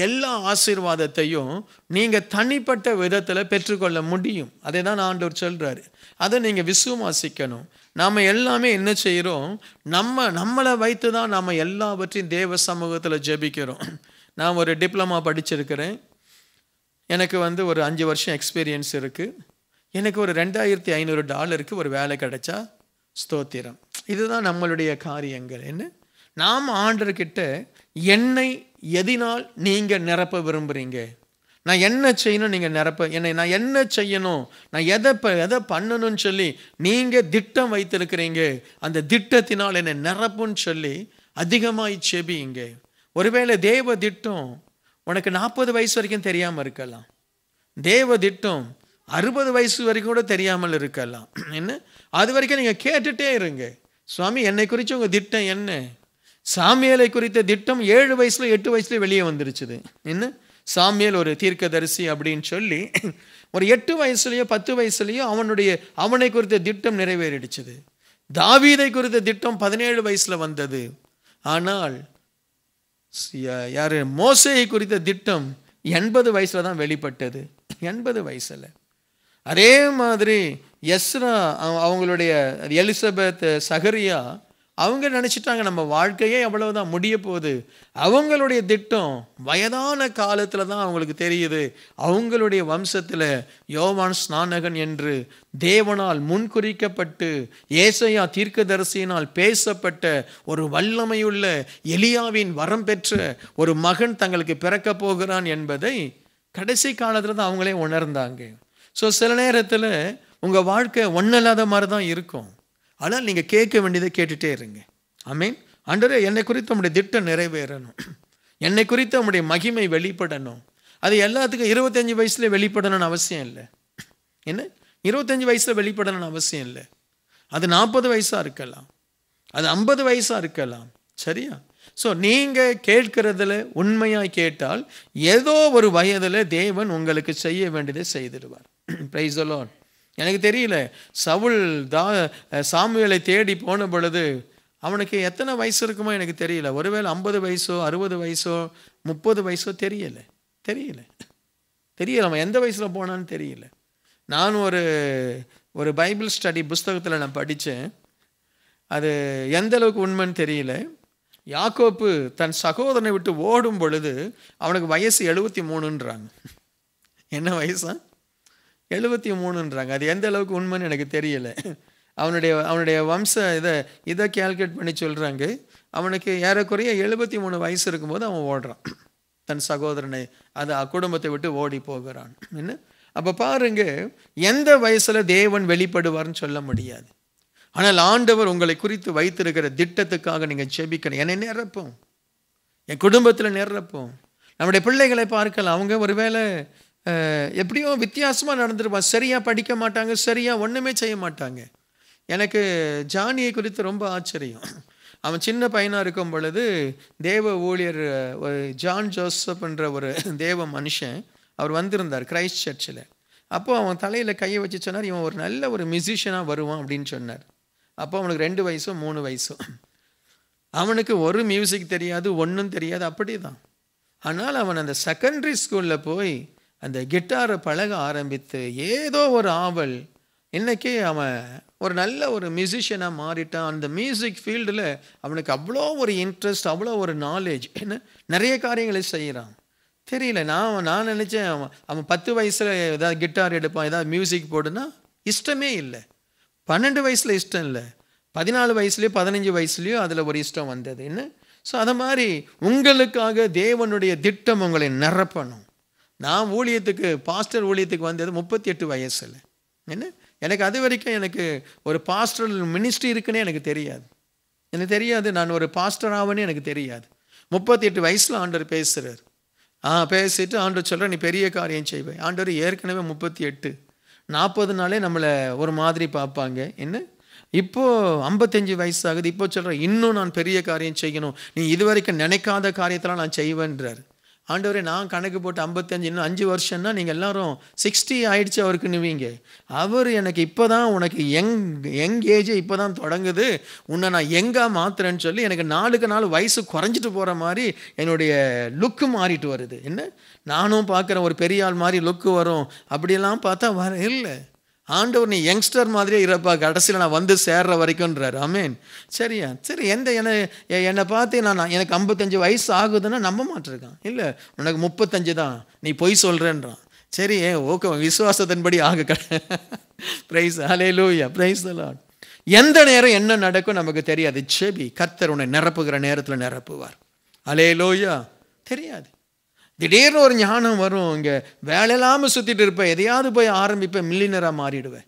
எல்லா ஆசீர்வாதத்தையும் நீங்கள் தனிப்பட்ட விதத்தில் பெற்றுக்கொள்ள முடியும் அதை தான் ஆண்டவர் சொல்கிறாரு அதை நீங்கள் விசுவாசிக்கணும் நாம் எல்லாமே என்ன செய்கிறோம் நம்ம நம்மளை வைத்து தான் நம்ம எல்லாவற்றையும் தேவ சமூகத்தில் ஜெபிக்கிறோம் நான் ஒரு டிப்ளமா படிச்சிருக்கிறேன் எனக்கு வந்து ஒரு அஞ்சு வருஷம் எக்ஸ்பீரியன்ஸ் இருக்குது எனக்கு ஒரு ரெண்டாயிரத்தி ஐநூறு டாலருக்கு ஒரு வேலை கிடைச்சா ஸ்தோத்திரம் இதுதான் நம்மளுடைய காரியங்கள் என்ன நாம் ஆண்டர்கிட்ட என்னை எதினால் நீங்கள் நிரப்ப விரும்புகிறீங்க நான் என்ன செய்யணும் நீங்கள் நிரப்ப என்னை நான் என்ன செய்யணும் நான் எதை எதை பண்ணணும்னு சொல்லி நீங்கள் திட்டம் வைத்திருக்கிறீங்க அந்த திட்டத்தினால் என்னை நிரப்புன்னு சொல்லி அதிகமாக செபிங்க ஒருவேளை தேவ திட்டம் உனக்கு நாற்பது வயசு வரைக்கும் தெரியாமல் இருக்கலாம் தேவ திட்டம் அறுபது வயசு வரைக்கும் கூட தெரியாமல் இருக்கலாம் என்ன அது வரைக்கும் நீங்கள் கேட்டுகிட்டே இருங்க சுவாமி என்னை குறித்து உங்கள் திட்டம் என்ன சாமியலை குறித்த திட்டம் ஏழு வயசுல எட்டு வயசுல வெளியே வந்துருச்சுது என்ன சாமியல் ஒரு தீர்க்கதரிசி அப்படின்னு சொல்லி ஒரு எட்டு வயசுலேயோ பத்து வயசுலேயோ அவனுடைய அவனை குறித்த திட்டம் நிறைவேறிடுச்சுது தாவீதை குறித்த திட்டம் பதினேழு வயசில் வந்தது ஆனால் யார் மோசையை குறித்த திட்டம் எண்பது வயசுல தான் வெளிப்பட்டது எண்பது வயசில் அதே மாதிரி எஸ்ரா அவங்களுடைய எலிசபெத் சஹரியா அவங்க நினச்சிட்டாங்க நம்ம வாழ்க்கையே அவ்வளவுதான் முடிய போகுது அவங்களுடைய திட்டம் வயதான காலத்தில் தான் அவங்களுக்கு தெரியுது அவங்களுடைய வம்சத்தில் யோவான் ஸ்நானகன் என்று தேவனால் முன்குறிக்கப்பட்டு ஏசையா தீர்க்கதரிசியினால் பேசப்பட்ட ஒரு வல்லமையுள்ள எலியாவின் வரம் பெற்ற ஒரு மகன் தங்களுக்கு பிறக்க போகிறான் என்பதை கடைசி காலத்தில் தான் அவங்களே உணர்ந்தாங்க ஸோ சில நேரத்தில் உங்கள் வாழ்க்கை ஒன்றில்லாத மாதிரி தான் இருக்கும் ஆனால் நீங்கள் கேட்க வேண்டியதை கேட்டுகிட்டே இருங்க மீன் அன்றரே என்னை குறித்து உங்களுடைய திட்டம் நிறைவேறணும் என்னை குறித்து உங்களுடைய மகிமை வெளிப்படணும் அது எல்லாத்துக்கும் இருபத்தஞ்சி வயசில் வெளிப்படணும்னு அவசியம் இல்லை என்ன இருபத்தஞ்சி வயசில் வெளிப்படணும்னு அவசியம் இல்லை அது நாற்பது வயசாக இருக்கலாம் அது ஐம்பது வயசாக இருக்கலாம் சரியா ஸோ நீங்கள் கேட்கறதில் உண்மையாக கேட்டால் ஏதோ ஒரு வயதில் தேவன் உங்களுக்கு செய்ய வேண்டியதை செய்திடுவார் ப்ரைஸ் அலோன் எனக்கு தெரியல சவுல் தா சாமுவேலை தேடி போன பொழுது அவனுக்கு எத்தனை வயசு இருக்குமோ எனக்கு தெரியல ஒருவேளை ஐம்பது வயசோ அறுபது வயசோ முப்பது வயசோ தெரியல தெரியல தெரியல அவன் எந்த வயசில் போனான்னு தெரியல நான் ஒரு ஒரு பைபிள் ஸ்டடி புஸ்தகத்தில் நான் படித்தேன் அது எந்த அளவுக்கு உண்மைன்னு தெரியல யாக்கோப்பு தன் சகோதரனை விட்டு ஓடும் பொழுது அவனுக்கு வயசு எழுபத்தி மூணுன்றாங்க என்ன வயசா எழுபத்தி மூணுன்றாங்க அது எந்த அளவுக்கு உண்மைன்னு எனக்கு தெரியலை அவனுடைய அவனுடைய வம்ச இதை இதை கேல்குலேட் பண்ணி சொல்கிறாங்க அவனுக்கு ஏறக்குறைய எழுபத்தி மூணு வயசு இருக்கும்போது அவன் ஓடுறான் தன் சகோதரனை அது அக்குடும்பத்தை விட்டு ஓடி போகிறான் என்ன அப்போ பாருங்க எந்த வயசில் தேவன் வெளிப்படுவார்னு சொல்ல முடியாது ஆனால் ஆண்டவர் உங்களை குறித்து வைத்திருக்கிற திட்டத்துக்காக நீங்கள் செபிக்கணும் என்னை நேரப்போம் என் குடும்பத்தில் நேரப்போம் நம்முடைய பிள்ளைகளை பார்க்கலாம் அவங்க ஒருவேளை எப்படியும் வித்தியாசமாக நடந்துருவான் சரியாக படிக்க மாட்டாங்க சரியாக ஒன்றுமே செய்ய மாட்டாங்க எனக்கு ஜானியை குறித்து ரொம்ப ஆச்சரியம் அவன் சின்ன பையனாக இருக்கும் பொழுது தேவ ஊழியர் ஒரு ஜான் ஜோசப்ன்ற ஒரு தேவ மனுஷன் அவர் வந்திருந்தார் கிரைஸ்ட் சர்ச்சில் அப்போது அவன் தலையில் கையை வச்சு சொன்னார் இவன் ஒரு நல்ல ஒரு மியூசிஷியனாக வருவான் அப்படின்னு சொன்னார் அப்போ அவனுக்கு ரெண்டு வயசும் மூணு வயசும் அவனுக்கு ஒரு மியூசிக் தெரியாது ஒன்றும் தெரியாது அப்படி தான் ஆனால் அவன் அந்த செகண்டரி ஸ்கூலில் போய் அந்த கிட்டாரை பழக ஆரம்பித்து ஏதோ ஒரு ஆவல் இன்றைக்கி அவன் ஒரு நல்ல ஒரு மியூசிஷியனாக மாறிட்டான் அந்த மியூசிக் ஃபீல்டில் அவனுக்கு அவ்வளோ ஒரு இன்ட்ரெஸ்ட் அவ்வளோ ஒரு நாலேஜ் என்ன நிறைய காரியங்களை செய்கிறான் தெரியல நான் நான் நினச்சேன் அவன் அவன் பத்து வயசில் ஏதாவது கிட்டார் எடுப்பான் ஏதாவது மியூசிக் போடுனா இஷ்டமே இல்லை பன்னெண்டு வயசில் இஷ்டம் இல்லை பதினாலு வயசுலேயோ பதினஞ்சு வயசுலேயோ அதில் ஒரு இஷ்டம் வந்தது என்ன ஸோ அதை மாதிரி உங்களுக்காக தேவனுடைய திட்டம் உங்களை நிரப்பணும் நான் ஊழியத்துக்கு பாஸ்டர் ஊழியத்துக்கு வந்தது முப்பத்தி எட்டு வயசில் என்ன எனக்கு அது வரைக்கும் எனக்கு ஒரு பாஸ்டர் மினிஸ்ட்ரி இருக்குன்னே எனக்கு தெரியாது எனக்கு தெரியாது நான் ஒரு பாஸ்டர் ஆவேன்னு எனக்கு தெரியாது முப்பத்தி எட்டு வயசில் ஆண்டவர் பேசுகிறார் ஆ பேசிட்டு ஆண்டர் சொல்கிற நீ பெரிய காரியம் செய்வேன் ஆண்டவர் ஏற்கனவே முப்பத்தி எட்டு நாற்பது நாளே நம்மளை ஒரு மாதிரி பார்ப்பாங்க என்ன இப்போது ஐம்பத்தஞ்சு வயசாகுது இப்போ சொல்கிறேன் இன்னும் நான் பெரிய காரியம் செய்யணும் நீ இதுவரைக்கும் நினைக்காத காரியத்தெல்லாம் நான் செய்வேன்றார் ஆண்டவரே நான் கணக்கு போட்டு ஐம்பத்தஞ்சு இன்னும் அஞ்சு வருஷம்னா நீங்கள் எல்லாரும் சிக்ஸ்டி ஆயிடுச்சு அவருக்கு நிவீங்க அவர் எனக்கு இப்போ தான் உனக்கு யங் யங் ஏஜ் இப்போ தான் தொடங்குது உன்னை நான் எங்கே மாத்துறேன்னு சொல்லி எனக்கு நாளுக்கு நாள் வயசு குறைஞ்சிட்டு போகிற மாதிரி என்னுடைய லுக்கு மாறிட்டு வருது என்ன நானும் பார்க்குறேன் ஒரு பெரிய ஆள் மாதிரி லுக்கு வரும் அப்படியெல்லாம் பார்த்தா வர இல்லை ஆண்டவர் நீ யங்ஸ்டர் மாதிரியே இருப்பா கடைசியில் நான் வந்து சேர்ற வரைக்கும்ன்றார் ஆமீன் சரியா சரி எந்த என்னை என்னை பார்த்து நான் எனக்கு ஐம்பத்தஞ்சு வயசு ஆகுதுன்னா நம்ப மாட்டிருக்கான் இல்லை உனக்கு முப்பத்தஞ்சு தான் நீ பொய் சொல்கிறேன்றான் சரி ஓகே விசுவாசத்தின்படி ஆக கடை ப்ரைஸ் அலே லூயா ப்ரைஸ் எந்த நேரம் என்ன நடக்கும் நமக்கு தெரியாது செபி கர்த்தர் உன்னை நிரப்புகிற நேரத்தில் நிரப்புவார் அலே லோயா தெரியாது திடீர்னு ஒரு ஞானம் வரும் இங்கே வேலை இல்லாமல் சுற்றிட்டு இருப்பேன் எதையாவது போய் ஆரம்பிப்பேன் மில்லினராக மாறிடுவேன்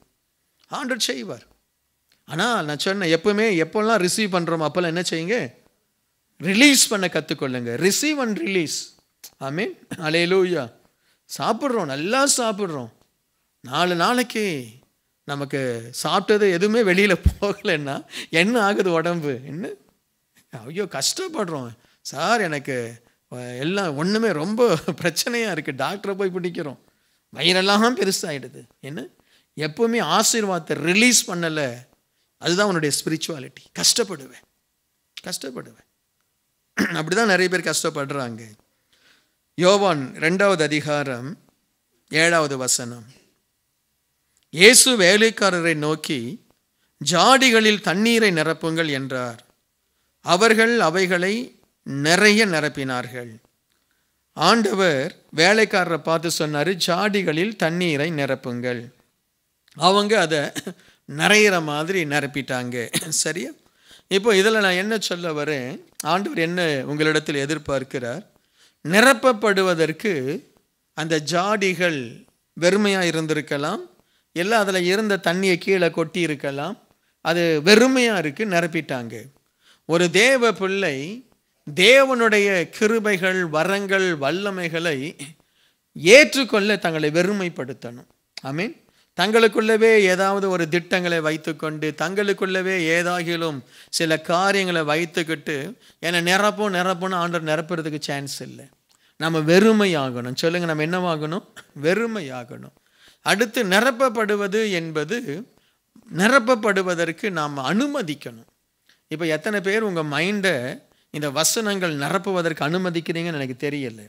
ஆண்டர் செய்வார் ஆனால் நான் சொன்னேன் எப்போவுமே எப்போல்லாம் ரிசீவ் பண்ணுறோம் அப்போல்லாம் என்ன செய்யுங்க ரிலீஸ் பண்ண கற்றுக்கொள்ளுங்க receive and release I mean அலையலூயா சாப்பிட்றோம் நல்லா சாப்பிட்றோம் நாலு நாளைக்கு நமக்கு சாப்பிட்டது எதுவுமே வெளியில் போகலைன்னா என்ன ஆகுது உடம்பு என்ன ஐயோ கஷ்டப்படுறோம் சார் எனக்கு எல்லாம் ஒன்றுமே ரொம்ப பிரச்சனையாக இருக்குது டாக்டரை போய் பிடிக்கிறோம் வயிறெல்லாம் பெருசாகிடுது என்ன எப்போவுமே ஆசீர்வாதத்தை ரிலீஸ் பண்ணலை அதுதான் உன்னுடைய ஸ்பிரிச்சுவாலிட்டி கஷ்டப்படுவேன் கஷ்டப்படுவேன் அப்படி தான் நிறைய பேர் கஷ்டப்படுறாங்க யோவான் ரெண்டாவது அதிகாரம் ஏழாவது வசனம் இயேசு வேலைக்காரரை நோக்கி ஜாடிகளில் தண்ணீரை நிரப்புங்கள் என்றார் அவர்கள் அவைகளை நிறைய நிரப்பினார்கள் ஆண்டவர் வேலைக்காரரை பார்த்து சொன்னார் ஜாடிகளில் தண்ணீரை நிரப்புங்கள் அவங்க அதை நிறையிற மாதிரி நிரப்பிட்டாங்க சரியா இப்போ இதில் நான் என்ன சொல்ல வரேன் ஆண்டவர் என்ன உங்களிடத்தில் எதிர்பார்க்கிறார் நிரப்பப்படுவதற்கு அந்த ஜாடிகள் வெறுமையாக இருந்திருக்கலாம் எல்லாம் அதில் இருந்த தண்ணியை கீழே கொட்டி இருக்கலாம் அது வெறுமையாக இருக்குது நிரப்பிட்டாங்க ஒரு தேவ பிள்ளை தேவனுடைய கிருபைகள் வரங்கள் வல்லமைகளை ஏற்றுக்கொள்ள தங்களை வெறுமைப்படுத்தணும் ஐ மீன் தங்களுக்குள்ளவே ஏதாவது ஒரு திட்டங்களை வைத்துக்கொண்டு தங்களுக்குள்ளவே ஏதாகிலும் சில காரியங்களை வைத்துக்கிட்டு என்னை நிரப்போம் நிரப்போன்னு ஆண்டர் நிரப்புறதுக்கு சான்ஸ் இல்லை நம்ம வெறுமையாகணும் சொல்லுங்கள் நம்ம என்னவாகணும் வெறுமையாகணும் அடுத்து நிரப்பப்படுவது என்பது நிரப்பப்படுவதற்கு நாம் அனுமதிக்கணும் இப்போ எத்தனை பேர் உங்கள் மைண்டை இந்த வசனங்கள் நிரப்புவதற்கு அனுமதிக்கிறீங்கன்னு எனக்கு தெரியல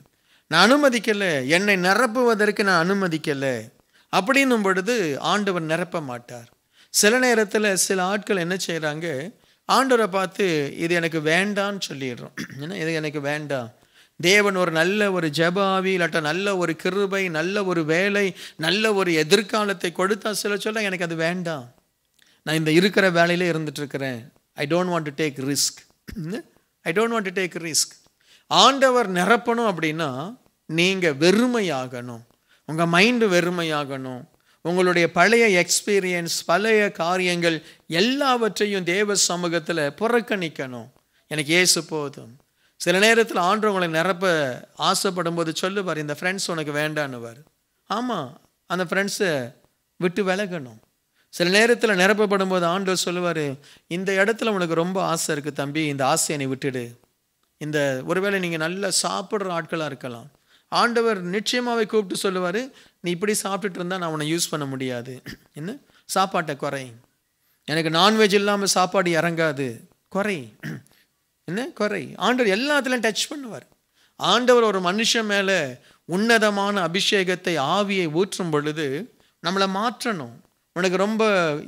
நான் அனுமதிக்கலை என்னை நிரப்புவதற்கு நான் அனுமதிக்கலை அப்படின்னும் பொழுது ஆண்டவர் நிரப்ப மாட்டார் சில நேரத்தில் சில ஆட்கள் என்ன செய்கிறாங்க ஆண்டவரை பார்த்து இது எனக்கு வேண்டான்னு சொல்லிடுறோம் ஏன்னா இது எனக்கு வேண்டாம் தேவன் ஒரு நல்ல ஒரு ஜபாவி இல்லாட்ட நல்ல ஒரு கிருபை நல்ல ஒரு வேலை நல்ல ஒரு எதிர்காலத்தை கொடுத்தா சில சொல்ல எனக்கு அது வேண்டாம் நான் இந்த இருக்கிற வேலையில் இருந்துட்டுருக்கிறேன் I don't want to take risk I don't want to take risk ஆண்டவர் நிரப்பணும் அப்படின்னா நீங்கள் வெறுமையாகணும் உங்கள் மைண்டு வெறுமையாகணும் உங்களுடைய பழைய எக்ஸ்பீரியன்ஸ் பழைய காரியங்கள் எல்லாவற்றையும் தேவ சமூகத்தில் புறக்கணிக்கணும் எனக்கு ஏசு போதும் சில நேரத்தில் ஆண்டு உங்களை நிரப்ப ஆசைப்படும் போது சொல்லுவார் இந்த ஃப்ரெண்ட்ஸ் உனக்கு வேண்டான்னுவார் ஆமாம் அந்த ஃப்ரெண்ட்ஸை விட்டு விலகணும் சில நேரத்தில் நிரப்பப்படும் போது ஆண்டவர் சொல்லுவார் இந்த இடத்துல உனக்கு ரொம்ப ஆசை இருக்குது தம்பி இந்த ஆசையை நீ விட்டுடு இந்த ஒருவேளை நீங்கள் நல்லா சாப்பிட்ற ஆட்களாக இருக்கலாம் ஆண்டவர் நிச்சயமாகவே கூப்பிட்டு சொல்லுவார் நீ இப்படி சாப்பிட்டுட்டு இருந்தால் நான் உன்னை யூஸ் பண்ண முடியாது என்ன சாப்பாட்டை குறை எனக்கு நான்வெஜ் இல்லாமல் சாப்பாடு இறங்காது குறை என்ன குறை ஆண்டவர் எல்லாத்துலேயும் டச் பண்ணுவார் ஆண்டவர் ஒரு மனுஷன் மேலே உன்னதமான அபிஷேகத்தை ஆவியை ஊற்றும் பொழுது நம்மளை மாற்றணும் உனக்கு ரொம்ப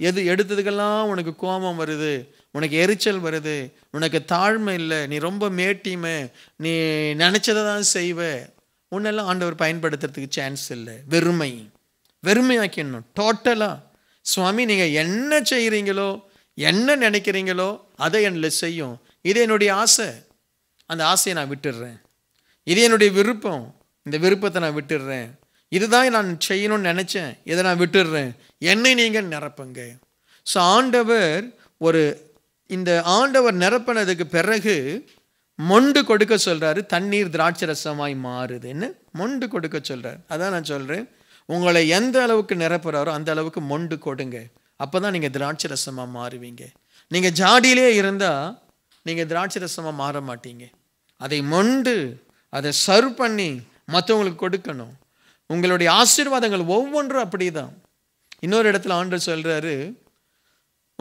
எது எடுத்ததுக்கெல்லாம் உனக்கு கோபம் வருது உனக்கு எரிச்சல் வருது உனக்கு தாழ்மை இல்லை நீ ரொம்ப மேட்டிமை நீ நினச்சதை தான் செய்வ உன்னெல்லாம் ஆண்டவர் பயன்படுத்துறதுக்கு சான்ஸ் இல்லை வெறுமை வெறுமையாக்கிடணும் டோட்டலாக சுவாமி நீங்கள் என்ன செய்கிறீங்களோ என்ன நினைக்கிறீங்களோ அதை என்னில் செய்யும் இது என்னுடைய ஆசை அந்த ஆசையை நான் விட்டுடுறேன் இது என்னுடைய விருப்பம் இந்த விருப்பத்தை நான் விட்டுடுறேன் இதுதான் நான் செய்யணும்னு நினச்சேன் இதை நான் விட்டுடுறேன் என்னை நீங்கள் நிரப்புங்க ஸோ ஆண்டவர் ஒரு இந்த ஆண்டவர் நிரப்பினதுக்கு பிறகு மொண்டு கொடுக்க சொல்கிறாரு தண்ணீர் திராட்சை ரசமாய் மாறுதுன்னு மொண்டு கொடுக்க சொல்கிறார் அதான் நான் சொல்கிறேன் உங்களை எந்த அளவுக்கு நிரப்புறாரோ அந்த அளவுக்கு மொண்டு கொடுங்க அப்போ தான் நீங்கள் திராட்சை ரசமாக மாறுவீங்க நீங்கள் ஜாடியிலே இருந்தால் நீங்கள் திராட்சை ரசமாக மாற மாட்டீங்க அதை மொண்டு அதை சர்வ் பண்ணி மற்றவங்களுக்கு கொடுக்கணும் உங்களுடைய ஆசீர்வாதங்கள் ஒவ்வொன்றும் அப்படி தான் இன்னொரு இடத்துல ஆண்டு சொல்கிறாரு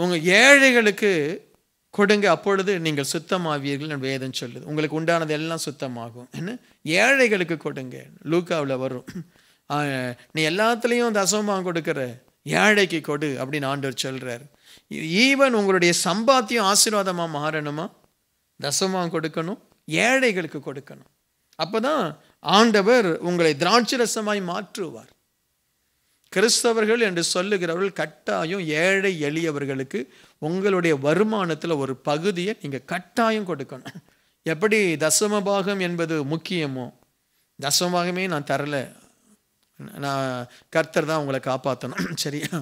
உங்கள் ஏழைகளுக்கு கொடுங்க அப்பொழுது நீங்கள் சுத்தமாவீர்கள் வேதம் சொல்லுது உங்களுக்கு உண்டானது எல்லாம் சுத்தமாகும் என்ன ஏழைகளுக்கு கொடுங்க லூக்காவில் வரும் நீ எல்லாத்துலேயும் தசமாக கொடுக்குற ஏழைக்கு கொடு அப்படின்னு ஆண்டவர் சொல்கிறார் ஈவன் உங்களுடைய சம்பாத்தியம் ஆசீர்வாதமாக மாறணுமா தசமாக கொடுக்கணும் ஏழைகளுக்கு கொடுக்கணும் அப்போ தான் ஆண்டவர் உங்களை திராட்சரசமாய் மாற்றுவார் கிறிஸ்தவர்கள் என்று சொல்லுகிறவர்கள் கட்டாயம் ஏழை எளியவர்களுக்கு உங்களுடைய வருமானத்தில் ஒரு பகுதியை நீங்கள் கட்டாயம் கொடுக்கணும் எப்படி தசமபாகம் என்பது முக்கியமோ தசமபாகமே நான் தரல நான் கர்த்தர் தான் உங்களை காப்பாற்றணும் சரியா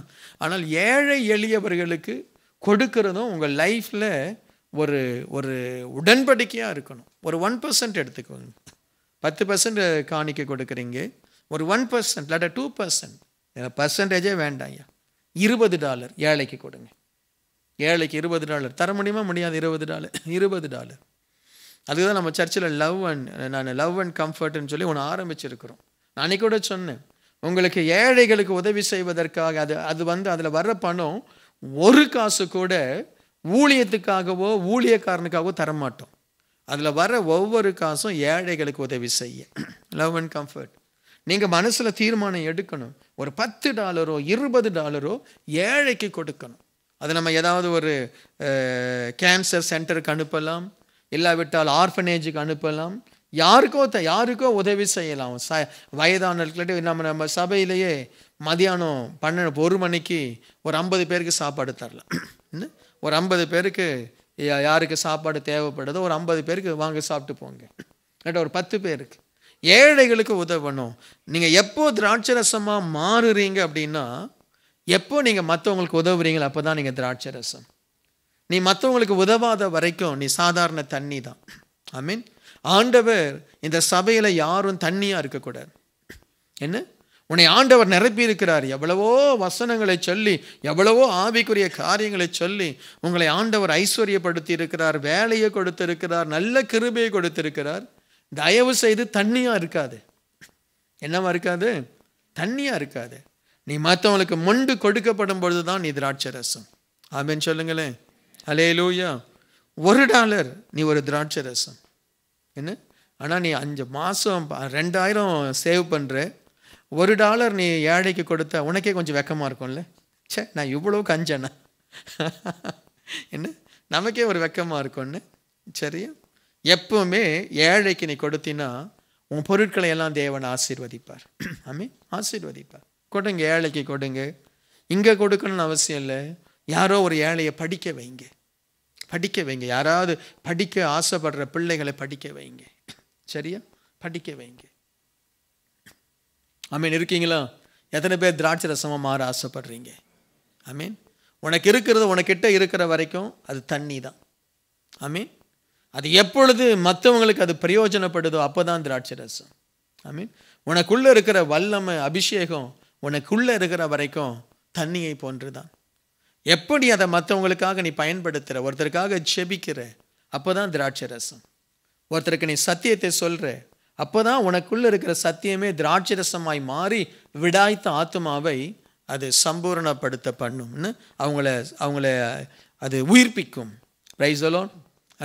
ஆனால் ஏழை எளியவர்களுக்கு கொடுக்கறதும் உங்கள் லைஃப்பில் ஒரு ஒரு உடன்படிக்கையாக இருக்கணும் ஒரு ஒன் பர்சன்ட் எடுத்துக்கோங்க பத்து பர்சன்ட் காணிக்க கொடுக்குறீங்க ஒரு ஒன் பர்சன்ட் இல்லாட்ட டூ பர்சன்ட் எனக்கு பர்சன்டேஜே வேண்டாம் ஐயா இருபது டாலர் ஏழைக்கு கொடுங்க ஏழைக்கு இருபது டாலர் தர முடியுமா முடியாது இருபது டாலர் இருபது டாலர் அதுதான் நம்ம சர்ச்சில் லவ் அண்ட் நான் லவ் அண்ட் கம்ஃபர்ட்னு சொல்லி ஒன்று ஆரம்பிச்சிருக்கிறோம் நான் கூட சொன்னேன் உங்களுக்கு ஏழைகளுக்கு உதவி செய்வதற்காக அது அது வந்து அதில் வர்ற பணம் ஒரு காசு கூட ஊழியத்துக்காகவோ ஊழியக்காரனுக்காகவோ தரமாட்டோம் அதில் வர ஒவ்வொரு காசும் ஏழைகளுக்கு உதவி செய்ய லவ் அண்ட் கம்ஃபர்ட் நீங்கள் மனசில் தீர்மானம் எடுக்கணும் ஒரு பத்து டாலரோ இருபது டாலரோ ஏழைக்கு கொடுக்கணும் அது நம்ம ஏதாவது ஒரு கேன்சர் சென்டருக்கு அனுப்பலாம் இல்லாவிட்டால் ஆர்ஃபனேஜுக்கு அனுப்பலாம் யாருக்கோ த யாருக்கோ உதவி செய்யலாம் ச வயதானவர்கள்ட்ட நம்ம நம்ம சபையிலேயே மதியானம் பன்னெண்டு ஒரு மணிக்கு ஒரு ஐம்பது பேருக்கு சாப்பாடு தரலாம் ஒரு ஐம்பது பேருக்கு யாருக்கு சாப்பாடு தேவைப்படுதோ ஒரு ஐம்பது பேருக்கு வாங்க சாப்பிட்டு போங்க கேட்டால் ஒரு பத்து பேருக்கு ஏழைகளுக்கு உதவணும் நீங்கள் எப்போ ரசமாக மாறுறீங்க அப்படின்னா எப்போ நீங்கள் மற்றவங்களுக்கு உதவுறீங்களோ அப்போ தான் நீங்கள் திராட்சை ரசம் நீ மற்றவங்களுக்கு உதவாத வரைக்கும் நீ சாதாரண தண்ணி தான் ஐ மீன் ஆண்டவர் இந்த சபையில் யாரும் தண்ணியாக இருக்கக்கூடாது என்ன உன்னை ஆண்டவர் நிரப்பியிருக்கிறார் எவ்வளவோ வசனங்களை சொல்லி எவ்வளவோ ஆவிக்குரிய காரியங்களை சொல்லி உங்களை ஆண்டவர் ஐஸ்வர்யப்படுத்தி இருக்கிறார் வேலையை கொடுத்திருக்கிறார் நல்ல கிருபையை கொடுத்திருக்கிறார் தயவு செய்து தண்ணியாக இருக்காது என்னவா இருக்காது தண்ணியாக இருக்காது நீ மற்றவங்களுக்கு மொண்டு கொடுக்கப்படும் பொழுது தான் நீ திராட்சை ரசம் ஆமேன்னு சொல்லுங்களேன் அலே லூயா ஒரு டாலர் நீ ஒரு திராட்சை ரசம் என்ன ஆனால் நீ அஞ்சு மாதம் ரெண்டாயிரம் சேவ் பண்ணுற ஒரு டாலர் நீ ஏழைக்கு கொடுத்தா உனக்கே கொஞ்சம் வெக்கமாக இருக்கும்ல சே நான் இவ்வளோ கஞ்சண்ணா என்ன நமக்கே ஒரு வெக்கமாக இருக்கும்னு சரியா எப்பவுமே ஏழைக்கு நீ கொடுத்தினா உன் பொருட்களை எல்லாம் தேவன் ஆசீர்வதிப்பார் ஆமே ஆசீர்வதிப்பார் கொடுங்க ஏழைக்கு கொடுங்க இங்கே கொடுக்கணும்னு அவசியம் இல்லை யாரோ ஒரு ஏழையை படிக்க வைங்க படிக்க வைங்க யாராவது படிக்க ஆசைப்படுற பிள்ளைகளை படிக்க வைங்க சரியா படிக்க வைங்க ஐ மீன் இருக்கீங்களா எத்தனை பேர் திராட்சை ரசமாக மாற ஆசைப்படுறீங்க ஐ மீன் உனக்கு இருக்கிறது உனக்கிட்ட இருக்கிற வரைக்கும் அது தண்ணி தான் ஐ மீன் அது எப்பொழுது மற்றவங்களுக்கு அது பிரயோஜனப்படுதோ அப்போ தான் திராட்சை ரசம் ஐ மீன் உனக்குள்ளே இருக்கிற வல்லமை அபிஷேகம் உனக்குள்ளே இருக்கிற வரைக்கும் தண்ணியை போன்று தான் எப்படி அதை மற்றவங்களுக்காக நீ பயன்படுத்துகிற ஒருத்தருக்காக செபிக்கிற அப்போ தான் திராட்சை ரசம் ஒருத்தருக்கு நீ சத்தியத்தை சொல்கிற அப்போ தான் உனக்குள்ளே இருக்கிற சத்தியமே திராட்சரசமாய் மாறி விடாய்த்த ஆத்மாவை அது சம்பூரணப்படுத்த பண்ணும்னு அவங்கள அவங்கள அது உயிர்ப்பிக்கும் ரைசலோன்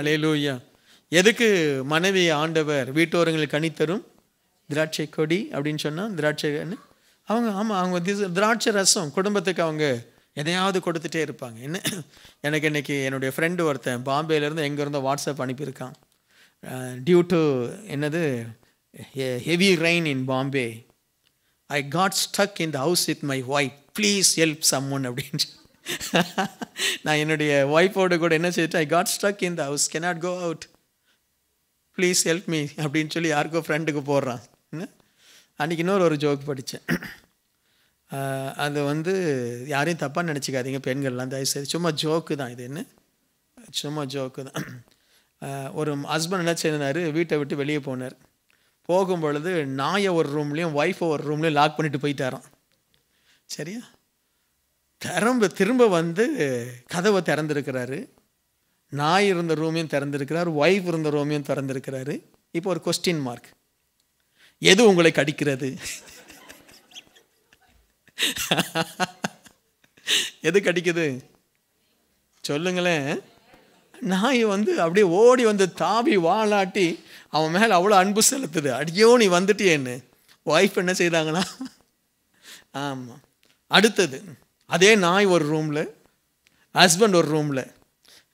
அலே லூயா எதுக்கு மனைவி ஆண்டவர் வீட்டோரங்களுக்கு கனி திராட்சை கொடி அப்படின்னு சொன்னால் திராட்சைன்னு அவங்க ஆமாம் அவங்க திராட்சை ரசம் குடும்பத்துக்கு அவங்க எதையாவது கொடுத்துட்டே இருப்பாங்க என்ன எனக்கு இன்றைக்கி என்னுடைய ஃப்ரெண்டு ஒருத்தன் பாம்பேலேருந்து எங்கேருந்தோ வாட்ஸ்அப் அனுப்பியிருக்கான் டியூ டு என்னது heavy rain in Bombay I got stuck in the house with my wife please help someone அப்படின்னு நான் என்னுடைய ஒய்ஃபோட கூட என்ன செய்யிட்டு I got stuck in the house cannot go out please help me அப்படின்னு சொல்லி யாருக்கோ ஃப்ரெண்டுக்கு போடுறான் அன்றைக்கி இன்னொரு ஒரு ஜோக் படித்தேன் அது வந்து யாரையும் தப்பாக நினச்சிக்காதீங்க பெண்கள்லாம் தயவு செய்து சும்மா ஜோக்கு தான் இது என்ன சும்மா ஜோக்கு தான் ஒரு ஹஸ்பண்ட் என்ன செய்யனார் வீட்டை விட்டு வெளியே போனார் போகும் பொழுது நாயை ஒரு ரூம்லேயும் ஒய்ஃபை ஒரு ரூம்லேயும் லாக் பண்ணிட்டு போயிட்டாரான் சரியா திரும்ப திரும்ப வந்து கதவை திறந்துருக்கிறாரு நாய் இருந்த ரூமையும் திறந்திருக்கிறார் ஒய்ஃப் இருந்த ரூமையும் திறந்துருக்கிறாரு இப்போ ஒரு கொஸ்டின் மார்க் எது உங்களை கடிக்கிறது எது கடிக்குது சொல்லுங்களேன் நாய் வந்து அப்படியே ஓடி வந்து தாவி வாழாட்டி அவன் மேலே அவ்வளோ அன்பு செலுத்துது அடியோ நீ வந்துட்டியேன்னு ஒய்ஃப் என்ன செய்கிறாங்களா ஆமாம் அடுத்தது அதே நாய் ஒரு ரூமில் ஹஸ்பண்ட் ஒரு ரூமில்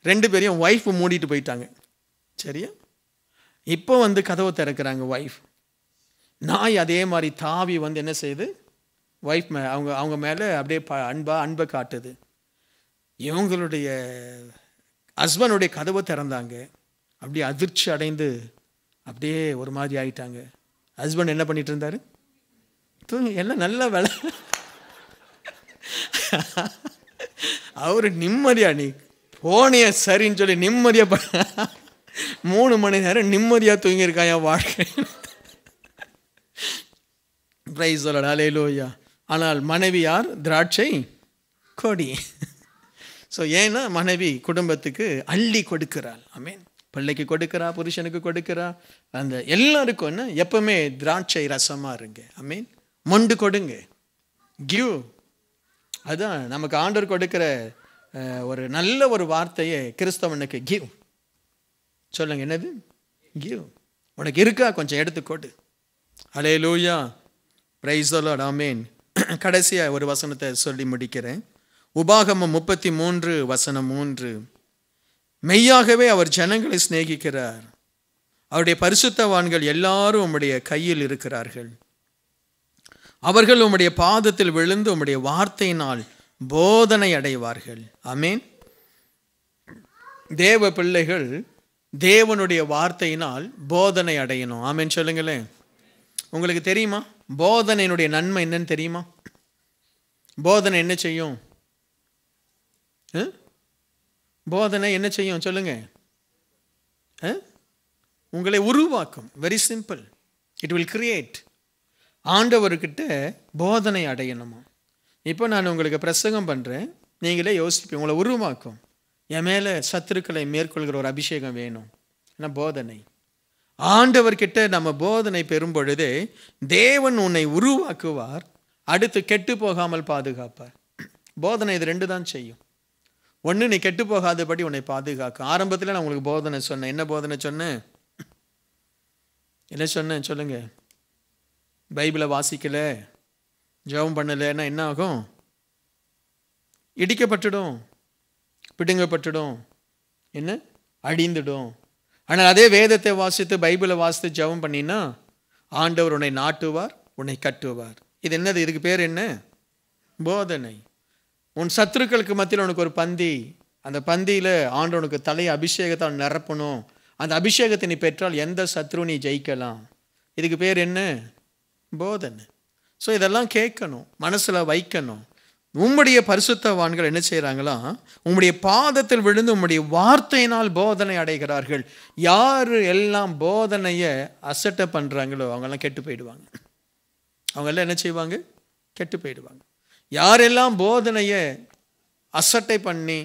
ரெண்டு பேரையும் ஒய்ஃப் மூடிட்டு போயிட்டாங்க சரியா இப்போ வந்து கதவை திறக்கிறாங்க ஒய்ஃப் நாய் அதே மாதிரி தாவி வந்து என்ன செய்யுது ஒய்ஃப் மே அவங்க அவங்க மேலே அப்படியே ப அன்பாக அன்பை காட்டுது இவங்களுடைய ஹஸ்பண்டுடைய கதவை திறந்தாங்க அப்படியே அதிர்ச்சி அடைந்து அப்படியே ஒரு மாதிரி ஆகிட்டாங்க ஹஸ்பண்ட் என்ன பண்ணிகிட்டு இருந்தார் தூங்க எல்லாம் நல்லா வேலை அவர் நிம்மதியாக நீ போனைய சரின்னு சொல்லி நிம்மதியாக பண்ண மூணு மணி நேரம் நிம்மதியாக தூங்கியிருக்கான் என் வாழ்க்கை பிரைஸ் சொல்லடா லேலோயா ஆனால் மனைவி யார் திராட்சை கொடி ஸோ ஏன்னா மனைவி குடும்பத்துக்கு அள்ளி கொடுக்கிறாள் ஐ மீன் பிள்ளைக்கு கொடுக்குறா புருஷனுக்கு கொடுக்குறா அந்த எல்லாருக்கும் என்ன எப்பவுமே திராட்சை ரசமாக இருங்க ஐ மீன் மொண்டு கொடுங்க கிவ் அதுதான் நமக்கு ஆண்டவர் கொடுக்கிற ஒரு நல்ல ஒரு வார்த்தையை கிறிஸ்தவனுக்கு கிவ் சொல்லுங்க என்னது கிவ் உனக்கு இருக்கா கொஞ்சம் எடுத்துக்கோட்டு அலே லூயா பிரைஸ் ஆமேன் கடைசியாக ஒரு வசனத்தை சொல்லி முடிக்கிறேன் உபாகமம் முப்பத்தி மூன்று வசனம் மூன்று மெய்யாகவே அவர் ஜனங்களை சிநேகிக்கிறார் அவருடைய பரிசுத்தவான்கள் எல்லாரும் உம்முடைய கையில் இருக்கிறார்கள் அவர்கள் உம்முடைய பாதத்தில் விழுந்து உம்முடைய வார்த்தையினால் போதனை அடைவார்கள் அமேன் தேவ பிள்ளைகள் தேவனுடைய வார்த்தையினால் போதனை அடையணும் ஆமேன் சொல்லுங்களேன் உங்களுக்கு தெரியுமா போதனையினுடைய நன்மை என்னன்னு தெரியுமா போதனை என்ன செய்யும் போதனை என்ன செய்யும் சொல்லுங்க உங்களை உருவாக்கும் very simple it will create ஆண்டவர்கிட்ட போதனை அடையணுமா இப்போ நான் உங்களுக்கு பிரசங்கம் பண்ணுறேன் நீங்களே யோசிப்பீங்க உங்களை உருவாக்கும் என் மேலே சத்துருக்களை மேற்கொள்கிற ஒரு அபிஷேகம் வேணும் ஏன்னா போதனை ஆண்டவர்கிட்ட நம்ம போதனை பெறும் பொழுது தேவன் உன்னை உருவாக்குவார் அடுத்து கெட்டு போகாமல் பாதுகாப்பார் போதனை இது ரெண்டு தான் செய்யும் ஒன்று நீ கெட்டு போகாதபடி உன்னை பாதுகாக்கும் ஆரம்பத்தில் நான் உங்களுக்கு போதனை சொன்னேன் என்ன போதனை சொன்னேன் என்ன சொன்னேன் சொல்லுங்கள் பைபிளை வாசிக்கலை ஜெபம் பண்ணலைன்னா என்ன ஆகும் இடிக்கப்பட்டுடும் பிடுங்கப்பட்டுடும் என்ன அழிந்துடும் ஆனால் அதே வேதத்தை வாசித்து பைபிளை வாசித்து ஜெபம் பண்ணினா ஆண்டவர் உன்னை நாட்டுவார் உன்னை கட்டுவார் இது என்னது இதுக்கு பேர் என்ன போதனை உன் சத்துருக்களுக்கு மத்தியில் உனக்கு ஒரு பந்தி அந்த பந்தியில் ஆண்டவனுக்கு தலையை அபிஷேகத்தால் நிரப்பணும் அந்த அபிஷேகத்தை நீ பெற்றால் எந்த சத்ரு நீ ஜெயிக்கலாம் இதுக்கு பேர் என்ன போதனை ஸோ இதெல்லாம் கேட்கணும் மனசில் வைக்கணும் உம்முடைய பரிசுத்தவான்கள் என்ன செய்கிறாங்களா உம்முடைய பாதத்தில் விழுந்து உம்முடைய வார்த்தையினால் போதனை அடைகிறார்கள் யார் எல்லாம் போதனையை அசட்டை பண்ணுறாங்களோ அவங்கெல்லாம் கெட்டு போயிடுவாங்க அவங்கெல்லாம் என்ன செய்வாங்க கெட்டு போயிடுவாங்க யாரெல்லாம் போதனையை அசட்டை பண்ணி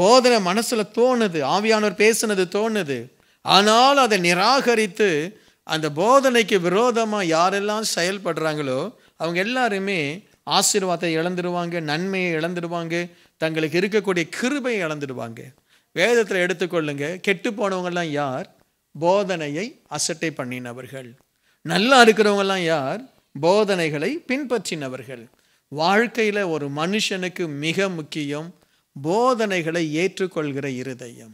போதனை மனசில் தோணுது ஆவியானவர் பேசுனது தோணுது ஆனால் அதை நிராகரித்து அந்த போதனைக்கு விரோதமாக யாரெல்லாம் செயல்படுறாங்களோ அவங்க எல்லாருமே ஆசீர்வாதத்தை இழந்துடுவாங்க நன்மையை இழந்துடுவாங்க தங்களுக்கு இருக்கக்கூடிய கிருபையை இழந்துடுவாங்க வேதத்தில் எடுத்துக்கொள்ளுங்க கெட்டு போனவங்கெல்லாம் யார் போதனையை அசட்டை பண்ணினவர்கள் நல்லா இருக்கிறவங்கெல்லாம் யார் போதனைகளை பின்பற்றினவர்கள் வாழ்க்கையில் ஒரு மனுஷனுக்கு மிக முக்கியம் போதனைகளை ஏற்றுக்கொள்கிற இருதயம்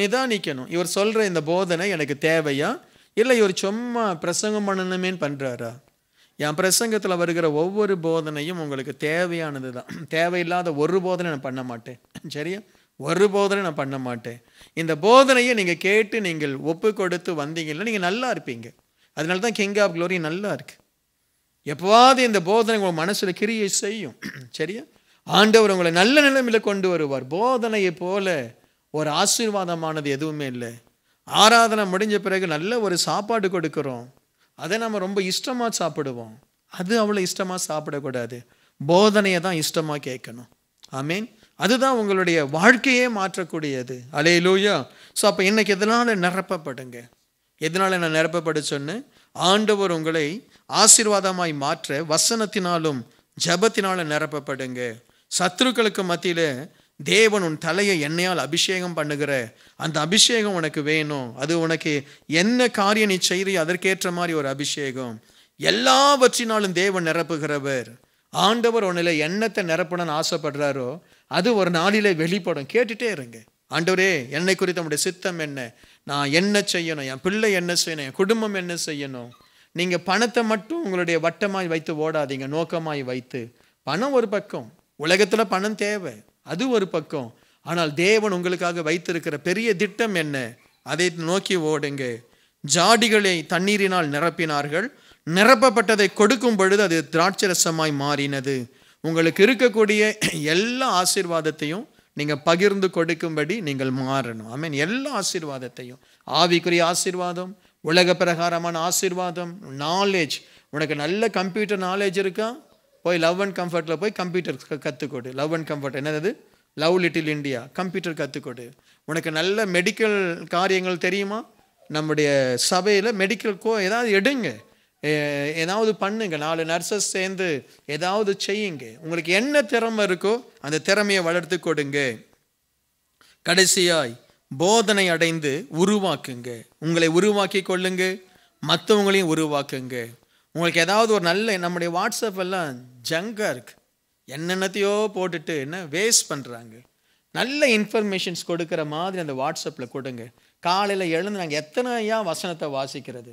நிதானிக்கணும் இவர் சொல்கிற இந்த போதனை எனக்கு தேவையா இல்லை இவர் சும்மா பிரசங்கம் பண்ணணுமேனு பண்ணுறாரா என் பிரசங்கத்தில் வருகிற ஒவ்வொரு போதனையும் உங்களுக்கு தேவையானது தான் தேவையில்லாத ஒரு போதனை நான் பண்ண மாட்டேன் சரியா ஒரு போதனை நான் பண்ண மாட்டேன் இந்த போதனையை நீங்கள் கேட்டு நீங்கள் ஒப்பு கொடுத்து வந்தீங்கன்னா நீங்கள் நல்லா இருப்பீங்க அதனால தான் கிங் ஆஃப் க்ளோரி நல்லா இருக்குது எப்போவாது இந்த போதனை உங்கள் மனசில் கிரியை செய்யும் சரியா ஆண்டவர் உங்களை நல்ல நிலைமையில் கொண்டு வருவார் போதனையை போல ஒரு ஆசீர்வாதமானது எதுவுமே இல்லை ஆராதனை முடிஞ்ச பிறகு நல்ல ஒரு சாப்பாடு கொடுக்குறோம் அதை நம்ம ரொம்ப இஷ்டமாக சாப்பிடுவோம் அது அவ்வளோ இஷ்டமாக சாப்பிடக்கூடாது போதனையை தான் இஷ்டமாக கேட்கணும் ஆமீன் அதுதான் உங்களுடைய வாழ்க்கையே மாற்றக்கூடியது அலே லூயா ஸோ அப்போ இன்னைக்கு எதனால் நிரப்பப்படுங்க எதனால் நான் நிரப்பப்படுச்சோன்னு ஆண்டவர் உங்களை ஆசீர்வாதமாய் மாற்ற வசனத்தினாலும் ஜபத்தினாலும் நிரப்பப்படுங்க சத்துருக்களுக்கு மத்தியில் தேவன் உன் தலையை எண்ணெயால் அபிஷேகம் பண்ணுகிற அந்த அபிஷேகம் உனக்கு வேணும் அது உனக்கு என்ன காரியம் நீ செய்கிறீ அதற்கேற்ற மாதிரி ஒரு அபிஷேகம் எல்லாவற்றினாலும் தேவன் நிரப்புகிறவர் ஆண்டவர் உன்னில் எண்ணத்தை நிரப்பணும்னு ஆசைப்படுறாரோ அது ஒரு நாளில் வெளிப்படும் கேட்டுட்டே இருங்க ஆண்டவரே என்னை குறித்த நம்முடைய சித்தம் என்ன நான் என்ன செய்யணும் என் பிள்ளை என்ன செய்யணும் என் குடும்பம் என்ன செய்யணும் நீங்கள் பணத்தை மட்டும் உங்களுடைய வட்டமாய் வைத்து ஓடாதீங்க நோக்கமாய் வைத்து பணம் ஒரு பக்கம் உலகத்தில் பணம் தேவை அது ஒரு பக்கம் ஆனால் தேவன் உங்களுக்காக வைத்திருக்கிற பெரிய திட்டம் என்ன அதை நோக்கி ஓடுங்க ஜாடிகளை தண்ணீரினால் நிரப்பினார்கள் நிரப்பப்பட்டதை கொடுக்கும் பொழுது அது திராட்சரசமாய் மாறினது உங்களுக்கு இருக்கக்கூடிய எல்லா ஆசீர்வாதத்தையும் நீங்கள் பகிர்ந்து கொடுக்கும்படி நீங்கள் மாறணும் ஐ மீன் எல்லா ஆசீர்வாதத்தையும் ஆவிக்குரிய ஆசீர்வாதம் உலக பிரகாரமான ஆசீர்வாதம் நாலேஜ் உனக்கு நல்ல கம்ப்யூட்டர் நாலேஜ் இருக்கா போய் லவ் அண்ட் கம்ஃபர்ட்டில் போய் கம்ப்யூட்டர் கற்றுக்கொடு லவ் அண்ட் கம்ஃபர்ட் என்னது லவ் லிட்டில் இண்டியா கம்ப்யூட்டர் கற்றுக்கொடு உனக்கு நல்ல மெடிக்கல் காரியங்கள் தெரியுமா நம்முடைய சபையில் மெடிக்கல் கோ ஏதாவது எடுங்க ஏதாவது பண்ணுங்க நாலு நர்சஸ் சேர்ந்து ஏதாவது செய்யுங்க உங்களுக்கு என்ன திறமை இருக்கோ அந்த திறமையை வளர்த்து கொடுங்க கடைசியாய் போதனை அடைந்து உருவாக்குங்க உங்களை உருவாக்கி கொள்ளுங்க மற்றவங்களையும் உருவாக்குங்க உங்களுக்கு ஏதாவது ஒரு நல்ல நம்முடைய வாட்ஸ்அப் எல்லாம் ஜங்காக இருக்குது என்னென்னத்தையோ போட்டுட்டு என்ன வேஸ்ட் பண்ணுறாங்க நல்ல இன்ஃபர்மேஷன்ஸ் கொடுக்குற மாதிரி அந்த வாட்ஸ்அப்பில் கொடுங்க காலையில் எழுந்து நாங்கள் எத்தனையா வசனத்தை வாசிக்கிறது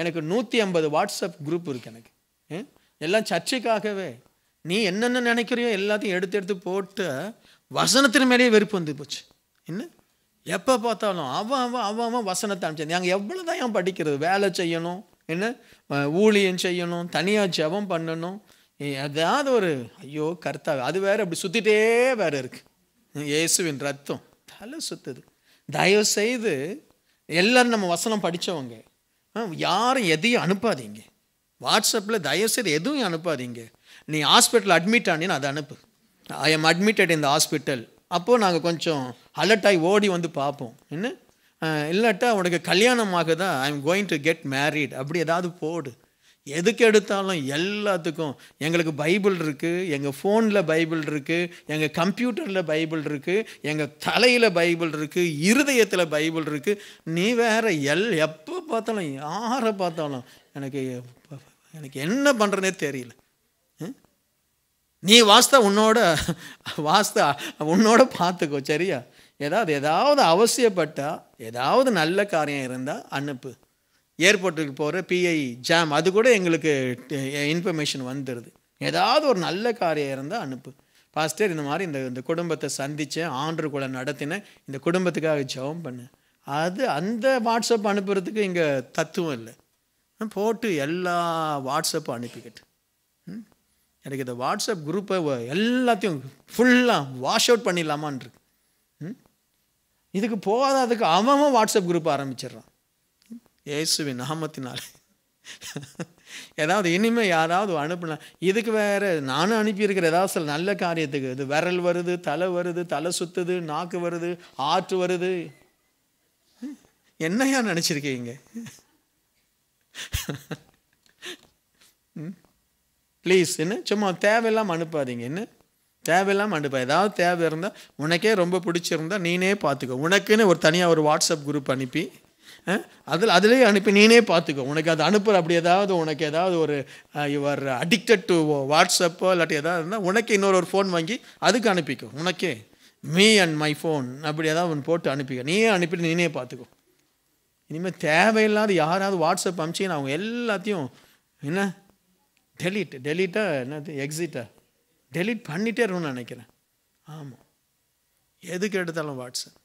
எனக்கு நூற்றி ஐம்பது வாட்ஸ்அப் குரூப் இருக்குது எனக்கு எல்லாம் சர்ச்சைக்காகவே நீ என்னென்ன நினைக்கிறியோ எல்லாத்தையும் எடுத்து எடுத்து போட்டு வசனத்தின் மேலேயே வெறுப்பு வந்து போச்சு என்ன எப்போ பார்த்தாலும் அவன் அவன் அவன் அவன் வசனத்தை அனுப்பிச்சிருந்தேன் அங்கே எவ்வளோ தான் ஏன் படிக்கிறது வேலை செய்யணும் என்ன ஊழியம் செய்யணும் தனியாக ஜபம் பண்ணணும் எதாவது ஒரு ஐயோ கர்த்தா அது வேறு அப்படி சுற்றிட்டே வேறு இருக்குது இயேசுவின் ரத்தம் தலை சுற்றுது தயவு செய்து எல்லோரும் நம்ம வசனம் படித்தவங்க யாரும் எதையும் அனுப்பாதீங்க வாட்ஸ்அப்பில் தயவு செய்து எதுவும் அனுப்பாதீங்க நீ ஹாஸ்பிட்டல் அட்மிட் ஆனின்னு அதை அனுப்பு ஐ எம் அட்மிட்டட் இந்த ஹாஸ்பிட்டல் அப்போது நாங்கள் கொஞ்சம் அலர்ட்டாகி ஓடி வந்து பார்ப்போம் என்ன இல்லாட்டா உனக்கு கல்யாணம் ஆகுதா I am going to get married அப்படி ஏதாவது போடு எதுக்கு எடுத்தாலும் எல்லாத்துக்கும் எங்களுக்கு பைபிள் இருக்குது எங்கள் ஃபோனில் பைபிள் இருக்குது எங்கள் கம்ப்யூட்டரில் பைபிள் இருக்குது எங்கள் தலையில் பைபிள் இருக்குது இருதயத்தில் பைபிள் இருக்குது நீ வேறு எல் எப்போ பார்த்தாலும் யாரை பார்த்தாலும் எனக்கு எனக்கு என்ன பண்ணுறதுனே தெரியல நீ வாஸ்தா உன்னோட வாஸ்தா உன்னோட பார்த்துக்கோ சரியா ஏதாவது ஏதாவது அவசியப்பட்டால் ஏதாவது நல்ல காரியம் இருந்தால் அனுப்பு ஏர்போர்ட்டுக்கு போகிற பிஐ ஜாம் அது கூட எங்களுக்கு இன்ஃபர்மேஷன் வந்துடுது ஏதாவது ஒரு நல்ல காரியம் இருந்தால் அனுப்பு பாஸ்டர் இந்த மாதிரி இந்த இந்த குடும்பத்தை சந்தித்தேன் கூட நடத்தினேன் இந்த குடும்பத்துக்காக ஜபம் பண்ணேன் அது அந்த வாட்ஸ்அப் அனுப்புறதுக்கு இங்கே தத்துவம் இல்லை போட்டு எல்லா வாட்ஸ்அப்பும் அனுப்பிக்கிட்டு எனக்கு இந்த வாட்ஸ்அப் குரூப்பை எல்லாத்தையும் ஃபுல்லாக வாஷ் அவுட் பண்ணிடலாமான் இதுக்கு போகாத அதுக்கு அவன் வாட்ஸ்அப் குரூப் ஆரம்பிச்சிடுறான் இயேசுவின் நாமத்தினால் ஏதாவது இனிமேல் யாராவது அனுப்பினா இதுக்கு வேறு நானும் அனுப்பியிருக்கிற ஏதாவது சில நல்ல காரியத்துக்கு இது விரல் வருது தலை வருது தலை சுற்றுது நாக்கு வருது ஆற்று வருது என்னையா நினச்சிருக்கீங்க ப்ளீஸ் என்ன சும்மா தேவையில்லாமல் அனுப்பாதீங்க என்ன தேவையில்லாமல் அனுப்ப ஏதாவது தேவை இருந்தால் உனக்கே ரொம்ப பிடிச்சிருந்தா நீனே பார்த்துக்கோ உனக்குன்னு ஒரு தனியாக ஒரு வாட்ஸ்அப் குரூப் அனுப்பி அதில் அதிலே அனுப்பி நீனே பார்த்துக்கோ உனக்கு அது அனுப்புகிற அப்படி ஏதாவது உனக்கு ஏதாவது ஒரு யுவர் அடிக்டட் டு வாட்ஸ்அப்போ இல்லாட்டி ஏதாவது இருந்தால் உனக்கு இன்னொரு ஒரு ஃபோன் வாங்கி அதுக்கு அனுப்பிக்கோ உனக்கே மீ அண்ட் மை ஃபோன் அப்படி ஏதாவது ஒன்று போட்டு அனுப்பிக்கோ நீயே அனுப்பிட்டு நீனே பார்த்துக்கோ இனிமேல் தேவையில்லாத யாராவது வாட்ஸ்அப் அனுப்பிச்சிங்கன்னா அவங்க எல்லாத்தையும் என்ன டெலிட் டெலிட்டாக என்னது எக்ஸிட்டா டெலிட் பண்ணிட்டே இருக்கணும்னு நினைக்கிறேன் ஆமாம் எதுக்கு எடுத்தாலும் வாட்ஸ்அப்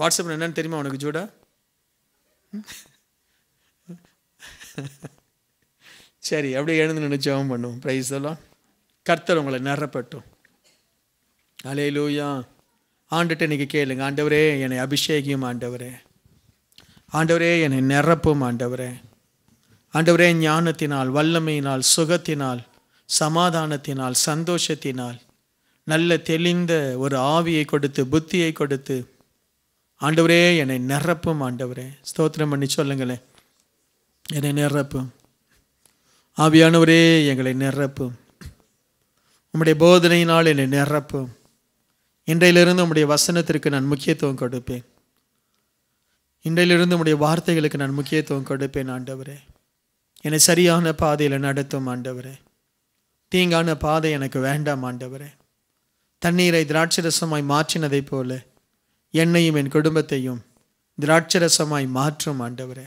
வாட்ஸ்அப்பில் என்னென்னு தெரியுமா உனக்கு ஜூடா சரி அப்படியே எழுந்து நினைச்சவம் பண்ணுவோம் ப்ரைஸ் எல்லாம் கர்த்தர் உங்களை நிறப்பட்டும் அலே லூயா ஆண்டுட்டு இன்றைக்கி கேளுங்க ஆண்டவரே என்னை அபிஷேகியும் ஆண்டவரே ஆண்டவரே என்னை நிரப்பும் ஆண்டவரே ஆண்டவரே ஞானத்தினால் வல்லமையினால் சுகத்தினால் சமாதானத்தினால் சந்தோஷத்தினால் நல்ல தெளிந்த ஒரு ஆவியை கொடுத்து புத்தியை கொடுத்து ஆண்டவரே என்னை நிரப்பும் ஆண்டவரே ஸ்தோத்திரம் பண்ணி சொல்லுங்களேன் என்னை நிரப்பும் ஆவியானவரே எங்களை நிரப்பும் உம்முடைய போதனையினால் என்னை நிரப்பும் இன்றையிலிருந்து உம்முடைய வசனத்திற்கு நான் முக்கியத்துவம் கொடுப்பேன் இன்றையிலிருந்து உம்முடைய வார்த்தைகளுக்கு நான் முக்கியத்துவம் கொடுப்பேன் ஆண்டவரே என்னை சரியான பாதையில் நடத்தும் ஆண்டவரே தீங்கான பாதை எனக்கு வேண்டாம் ஆண்டவரே தண்ணீரை திராட்சரசமாய் மாற்றினதைப் போல என்னையும் என் குடும்பத்தையும் திராட்சரசமாய் மாற்றும் ஆண்டவரே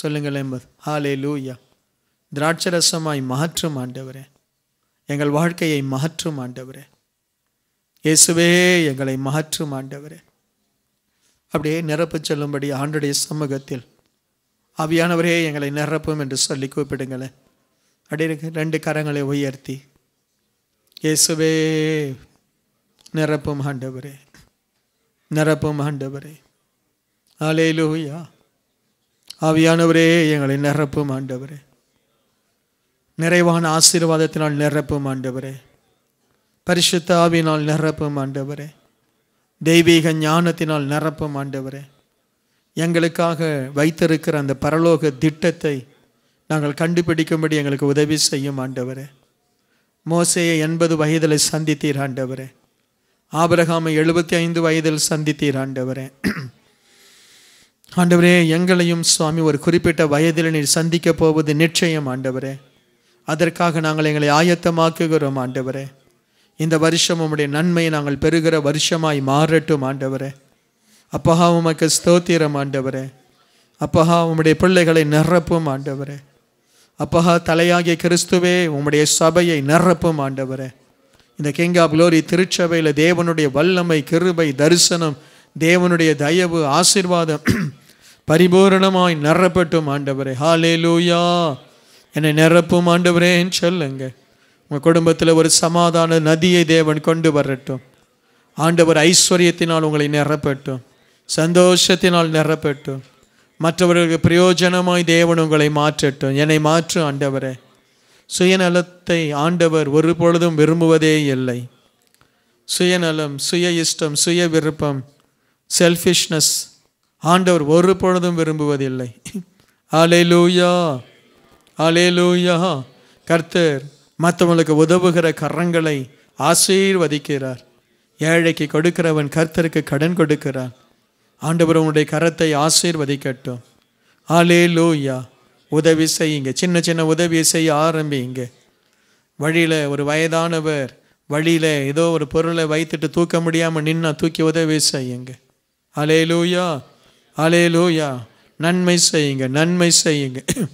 சொல்லுங்கள் ஹாலே லூயா திராட்சரசமாய் மாற்றும் ஆண்டவரே எங்கள் வாழ்க்கையை மாற்றும் ஆண்டவரே இயேசுவே எங்களை மாற்றும் ஆண்டவரே அப்படியே நிரப்பு செல்லும்படி ஆண்டுடைய சமூகத்தில் ஆவியானவரே எங்களை நிரப்பும் என்று சொல்லி கூப்பிடுங்களேன் அப்படின்னு ரெண்டு கரங்களை உயர்த்தி இயேசுவே நிரப்பும் ஆண்டவரே நிரப்பும் ஆண்டவரே ஆலே லூயா ஆவியானவரே எங்களை நிரப்பும் ஆண்டவரே நிறைவான ஆசீர்வாதத்தினால் நிரப்பும் ஆண்டவரே பரிசுத்த ஆவியினால் நிரப்பும் ஆண்டவரே தெய்வீக ஞானத்தினால் நிரப்பும் ஆண்டவரே எங்களுக்காக வைத்திருக்கிற அந்த பரலோக திட்டத்தை நாங்கள் கண்டுபிடிக்கும்படி எங்களுக்கு உதவி செய்யும் ஆண்டவரே மோசையை எண்பது வயதில் சந்தித்தீர் ஆண்டவரே ஆபரகாமை எழுபத்தி ஐந்து வயதில் சந்தித்தீர் ஆண்டவரே ஆண்டவரே எங்களையும் சுவாமி ஒரு குறிப்பிட்ட வயதில் நீர் சந்திக்க போவது நிச்சயம் ஆண்டவரே அதற்காக நாங்கள் எங்களை ஆயத்தமாக்குகிறோம் ஆண்டவரே இந்த வருஷம் உம்முடைய நன்மையை நாங்கள் பெறுகிற வருஷமாய் மாறட்டும் ஆண்டவரே அப்பஹா உமக்கு ஸ்தோத்திரம் ஆண்டவரே அப்பஹா உம்முடைய பிள்ளைகளை நிரப்பும் ஆண்டவரே அப்பஹா தலையாகிய கிறிஸ்துவே உம்முடைய சபையை நிரப்பும் ஆண்டவரே இந்த கிங் ஆஃப் திருச்சபையில் தேவனுடைய வல்லமை கிருபை தரிசனம் தேவனுடைய தயவு ஆசிர்வாதம் பரிபூரணமாய் நிரப்பட்டும் ஆண்டவரே ஹாலே லூயா என்னை நிரப்பும் ஆண்டவரேன்னு சொல்லுங்க உங்கள் குடும்பத்தில் ஒரு சமாதான நதியை தேவன் கொண்டு வரட்டும் ஆண்டவர் ஐஸ்வர்யத்தினால் உங்களை நிரப்பட்டும் சந்தோஷத்தினால் நிரப்பட்டும் மற்றவர்களுக்கு பிரயோஜனமாய் தேவன் உங்களை மாற்றட்டும் என்னை மாற்றும் ஆண்டவரே சுயநலத்தை ஆண்டவர் ஒரு பொழுதும் விரும்புவதே இல்லை சுயநலம் சுய இஷ்டம் சுய விருப்பம் செல்ஃபிஷ்னஸ் ஆண்டவர் ஒரு பொழுதும் விரும்புவதில்லை அலே லூயா அலே லூயா கர்த்தர் மற்றவங்களுக்கு உதவுகிற கரங்களை ஆசீர்வதிக்கிறார் ஏழைக்கு கொடுக்கிறவன் கர்த்தருக்கு கடன் கொடுக்கிறான் ஆண்டவர் உன்னுடைய கரத்தை ஆசீர்வதிக்கட்டும் ஆலே லூயா உதவி செய்யுங்க சின்ன சின்ன உதவியை செய்ய ஆரம்பிங்க வழியில் ஒரு வயதானவர் வழியில் ஏதோ ஒரு பொருளை வைத்துட்டு தூக்க முடியாமல் நின்னா தூக்கி உதவி செய்யுங்க அலே லூயா அலே லூயா நன்மை செய்யுங்க நன்மை செய்யுங்க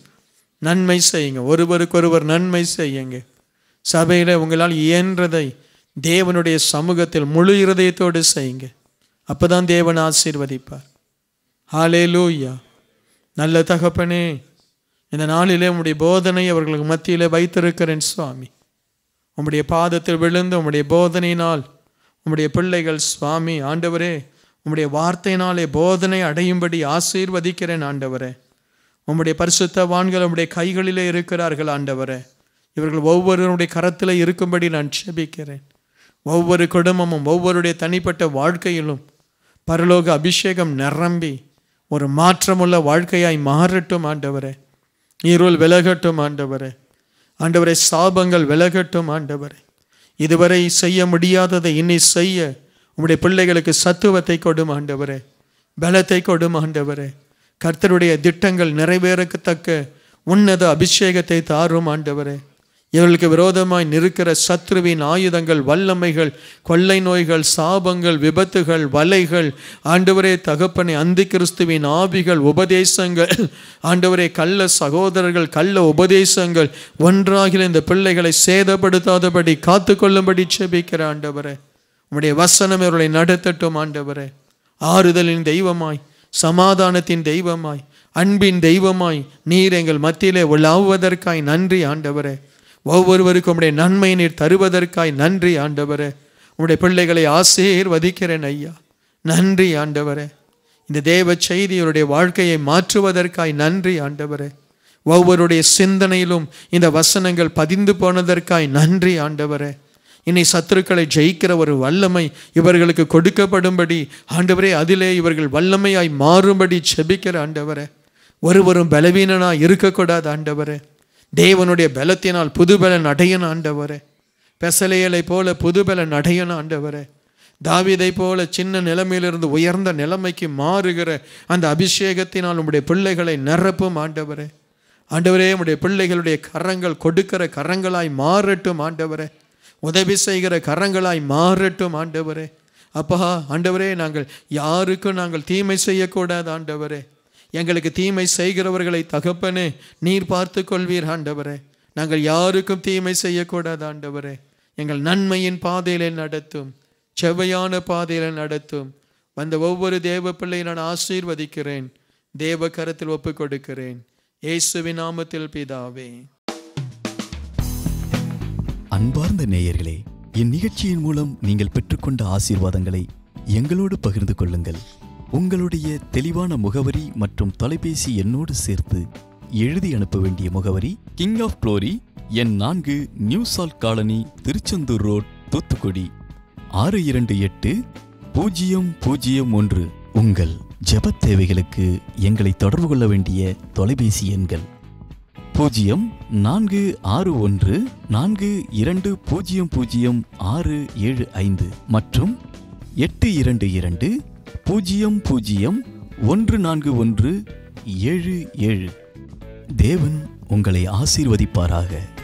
நன்மை செய்யுங்க ஒருவருக்கொருவர் நன்மை செய்யுங்க சபையில் உங்களால் இயன்றதை தேவனுடைய சமூகத்தில் முழு இருதயத்தோடு செய்யுங்க அப்போதான் தேவன் ஆசீர்வதிப்பார் ஹாலே லூயா நல்ல தகப்பனே இந்த நாளிலே உன்னுடைய போதனை அவர்களுக்கு மத்தியிலே வைத்திருக்கிறேன் சுவாமி உம்முடைய பாதத்தில் விழுந்து உம்முடைய போதனையினால் உன்னுடைய பிள்ளைகள் சுவாமி ஆண்டவரே உம்முடைய வார்த்தையினாலே போதனை அடையும்படி ஆசீர்வதிக்கிறேன் ஆண்டவரே உம்முடைய பரிசுத்தவான்கள் உம்முடைய கைகளிலே இருக்கிறார்கள் ஆண்டவரே இவர்கள் ஒவ்வொருவருடைய கரத்தில் இருக்கும்படி நான் செபிக்கிறேன் ஒவ்வொரு குடும்பமும் ஒவ்வொருடைய தனிப்பட்ட வாழ்க்கையிலும் பரலோக அபிஷேகம் நிரம்பி ஒரு மாற்றமுள்ள வாழ்க்கையாய் மாறட்டும் ஆண்டவரே இருள் விலகட்டும் ஆண்டவரே ஆண்டவரை சாபங்கள் விலகட்டும் ஆண்டவரே இதுவரை செய்ய முடியாததை இனி செய்ய உங்களுடைய பிள்ளைகளுக்கு சத்துவத்தை கொடும் ஆண்டவரே பலத்தை கொடும் ஆண்டவரே கர்த்தருடைய திட்டங்கள் நிறைவேறக்கத்தக்க உன்னத அபிஷேகத்தை தாரும் ஆண்டவரே இவர்களுக்கு விரோதமாய் நிற்கிற சத்ருவின் ஆயுதங்கள் வல்லமைகள் கொள்ளை நோய்கள் சாபங்கள் விபத்துகள் வலைகள் ஆண்டவரே தகப்பனை அந்தி கிறிஸ்துவின் ஆவிகள் உபதேசங்கள் ஆண்டவரே கள்ள சகோதரர்கள் கள்ள உபதேசங்கள் ஒன்றாகிற இந்த பிள்ளைகளை சேதப்படுத்தாதபடி காத்து கொள்ளும்படி செபிக்கிற ஆண்டவரே உம்முடைய வசனம் இவர்களை நடத்தட்டும் ஆண்டவரே ஆறுதலின் தெய்வமாய் சமாதானத்தின் தெய்வமாய் அன்பின் தெய்வமாய் நீர் எங்கள் மத்தியிலே உள்ளாவதற்காய் நன்றி ஆண்டவரே ஒவ்வொருவருக்கும் உடைய நன்மை நீர் தருவதற்காய் நன்றி ஆண்டவரே உங்களுடைய பிள்ளைகளை ஆசீர்வதிக்கிறேன் ஐயா நன்றி ஆண்டவரே இந்த தேவ செய்தி இவருடைய வாழ்க்கையை மாற்றுவதற்காய் நன்றி ஆண்டவரே ஒவ்வொருடைய சிந்தனையிலும் இந்த வசனங்கள் பதிந்து போனதற்காய் நன்றி ஆண்டவரே இனி சத்துருக்களை ஜெயிக்கிற ஒரு வல்லமை இவர்களுக்கு கொடுக்கப்படும்படி ஆண்டவரே அதிலே இவர்கள் வல்லமையாய் மாறும்படி செபிக்கிற ஆண்டவரே ஒருவரும் பலவீனனாக இருக்கக்கூடாது ஆண்டவரே தேவனுடைய பலத்தினால் புதுபலன் அடையணும் ஆண்டவரே பெசலையலை போல புதுபலன் அடையணும் ஆண்டவரே தாவிதை போல சின்ன நிலைமையிலிருந்து உயர்ந்த நிலைமைக்கு மாறுகிற அந்த அபிஷேகத்தினால் உம்முடைய பிள்ளைகளை நிரப்பும் ஆண்டவரே ஆண்டவரே உடைய பிள்ளைகளுடைய கரங்கள் கொடுக்கிற கரங்களாய் மாறட்டும் ஆண்டவரே உதவி செய்கிற கரங்களாய் மாறட்டும் ஆண்டவரே அப்பா ஆண்டவரே நாங்கள் யாருக்கும் நாங்கள் தீமை செய்யக்கூடாது ஆண்டவரே எங்களுக்கு தீமை செய்கிறவர்களை தகப்பனே நீர் பார்த்து கொள்வீர் ஆண்டவரே நாங்கள் யாருக்கும் தீமை செய்யக்கூடாது ஆண்டவரே எங்கள் நன்மையின் பாதையில நடத்தும் செவ்வையான பாதையில நடத்தும் வந்த ஒவ்வொரு தேவ பிள்ளையை நான் ஆசீர்வதிக்கிறேன் தேவ கரத்தில் ஒப்பு கொடுக்கிறேன் இயேசுவின் நாமத்தில் பிதாவே அன்பார்ந்த நேயர்களே இந்நிகழ்ச்சியின் மூலம் நீங்கள் பெற்றுக்கொண்ட ஆசீர்வாதங்களை எங்களோடு பகிர்ந்து கொள்ளுங்கள் உங்களுடைய தெளிவான முகவரி மற்றும் தொலைபேசி எண்ணோடு சேர்த்து எழுதி அனுப்ப வேண்டிய முகவரி கிங் ஆஃப் குளோரி என் நான்கு new salt colony Tiruchendur road Thoothukudi ஆறு இரண்டு எட்டு பூஜ்ஜியம் பூஜ்ஜியம் ஒன்று உங்கள் ஜெபத் தேவைகளுக்கு எங்களை தொடர்பு கொள்ள வேண்டிய தொலைபேசி எண்கள் பூஜ்ஜியம் நான்கு ஆறு ஒன்று நான்கு இரண்டு பூஜ்ஜியம் பூஜ்ஜியம் ஆறு ஏழு ஐந்து மற்றும் எட்டு இரண்டு இரண்டு பூஜ்ஜியம் பூஜ்ஜியம் ஒன்று நான்கு ஒன்று ஏழு ஏழு தேவன் உங்களை ஆசீர்வதிப்பாராக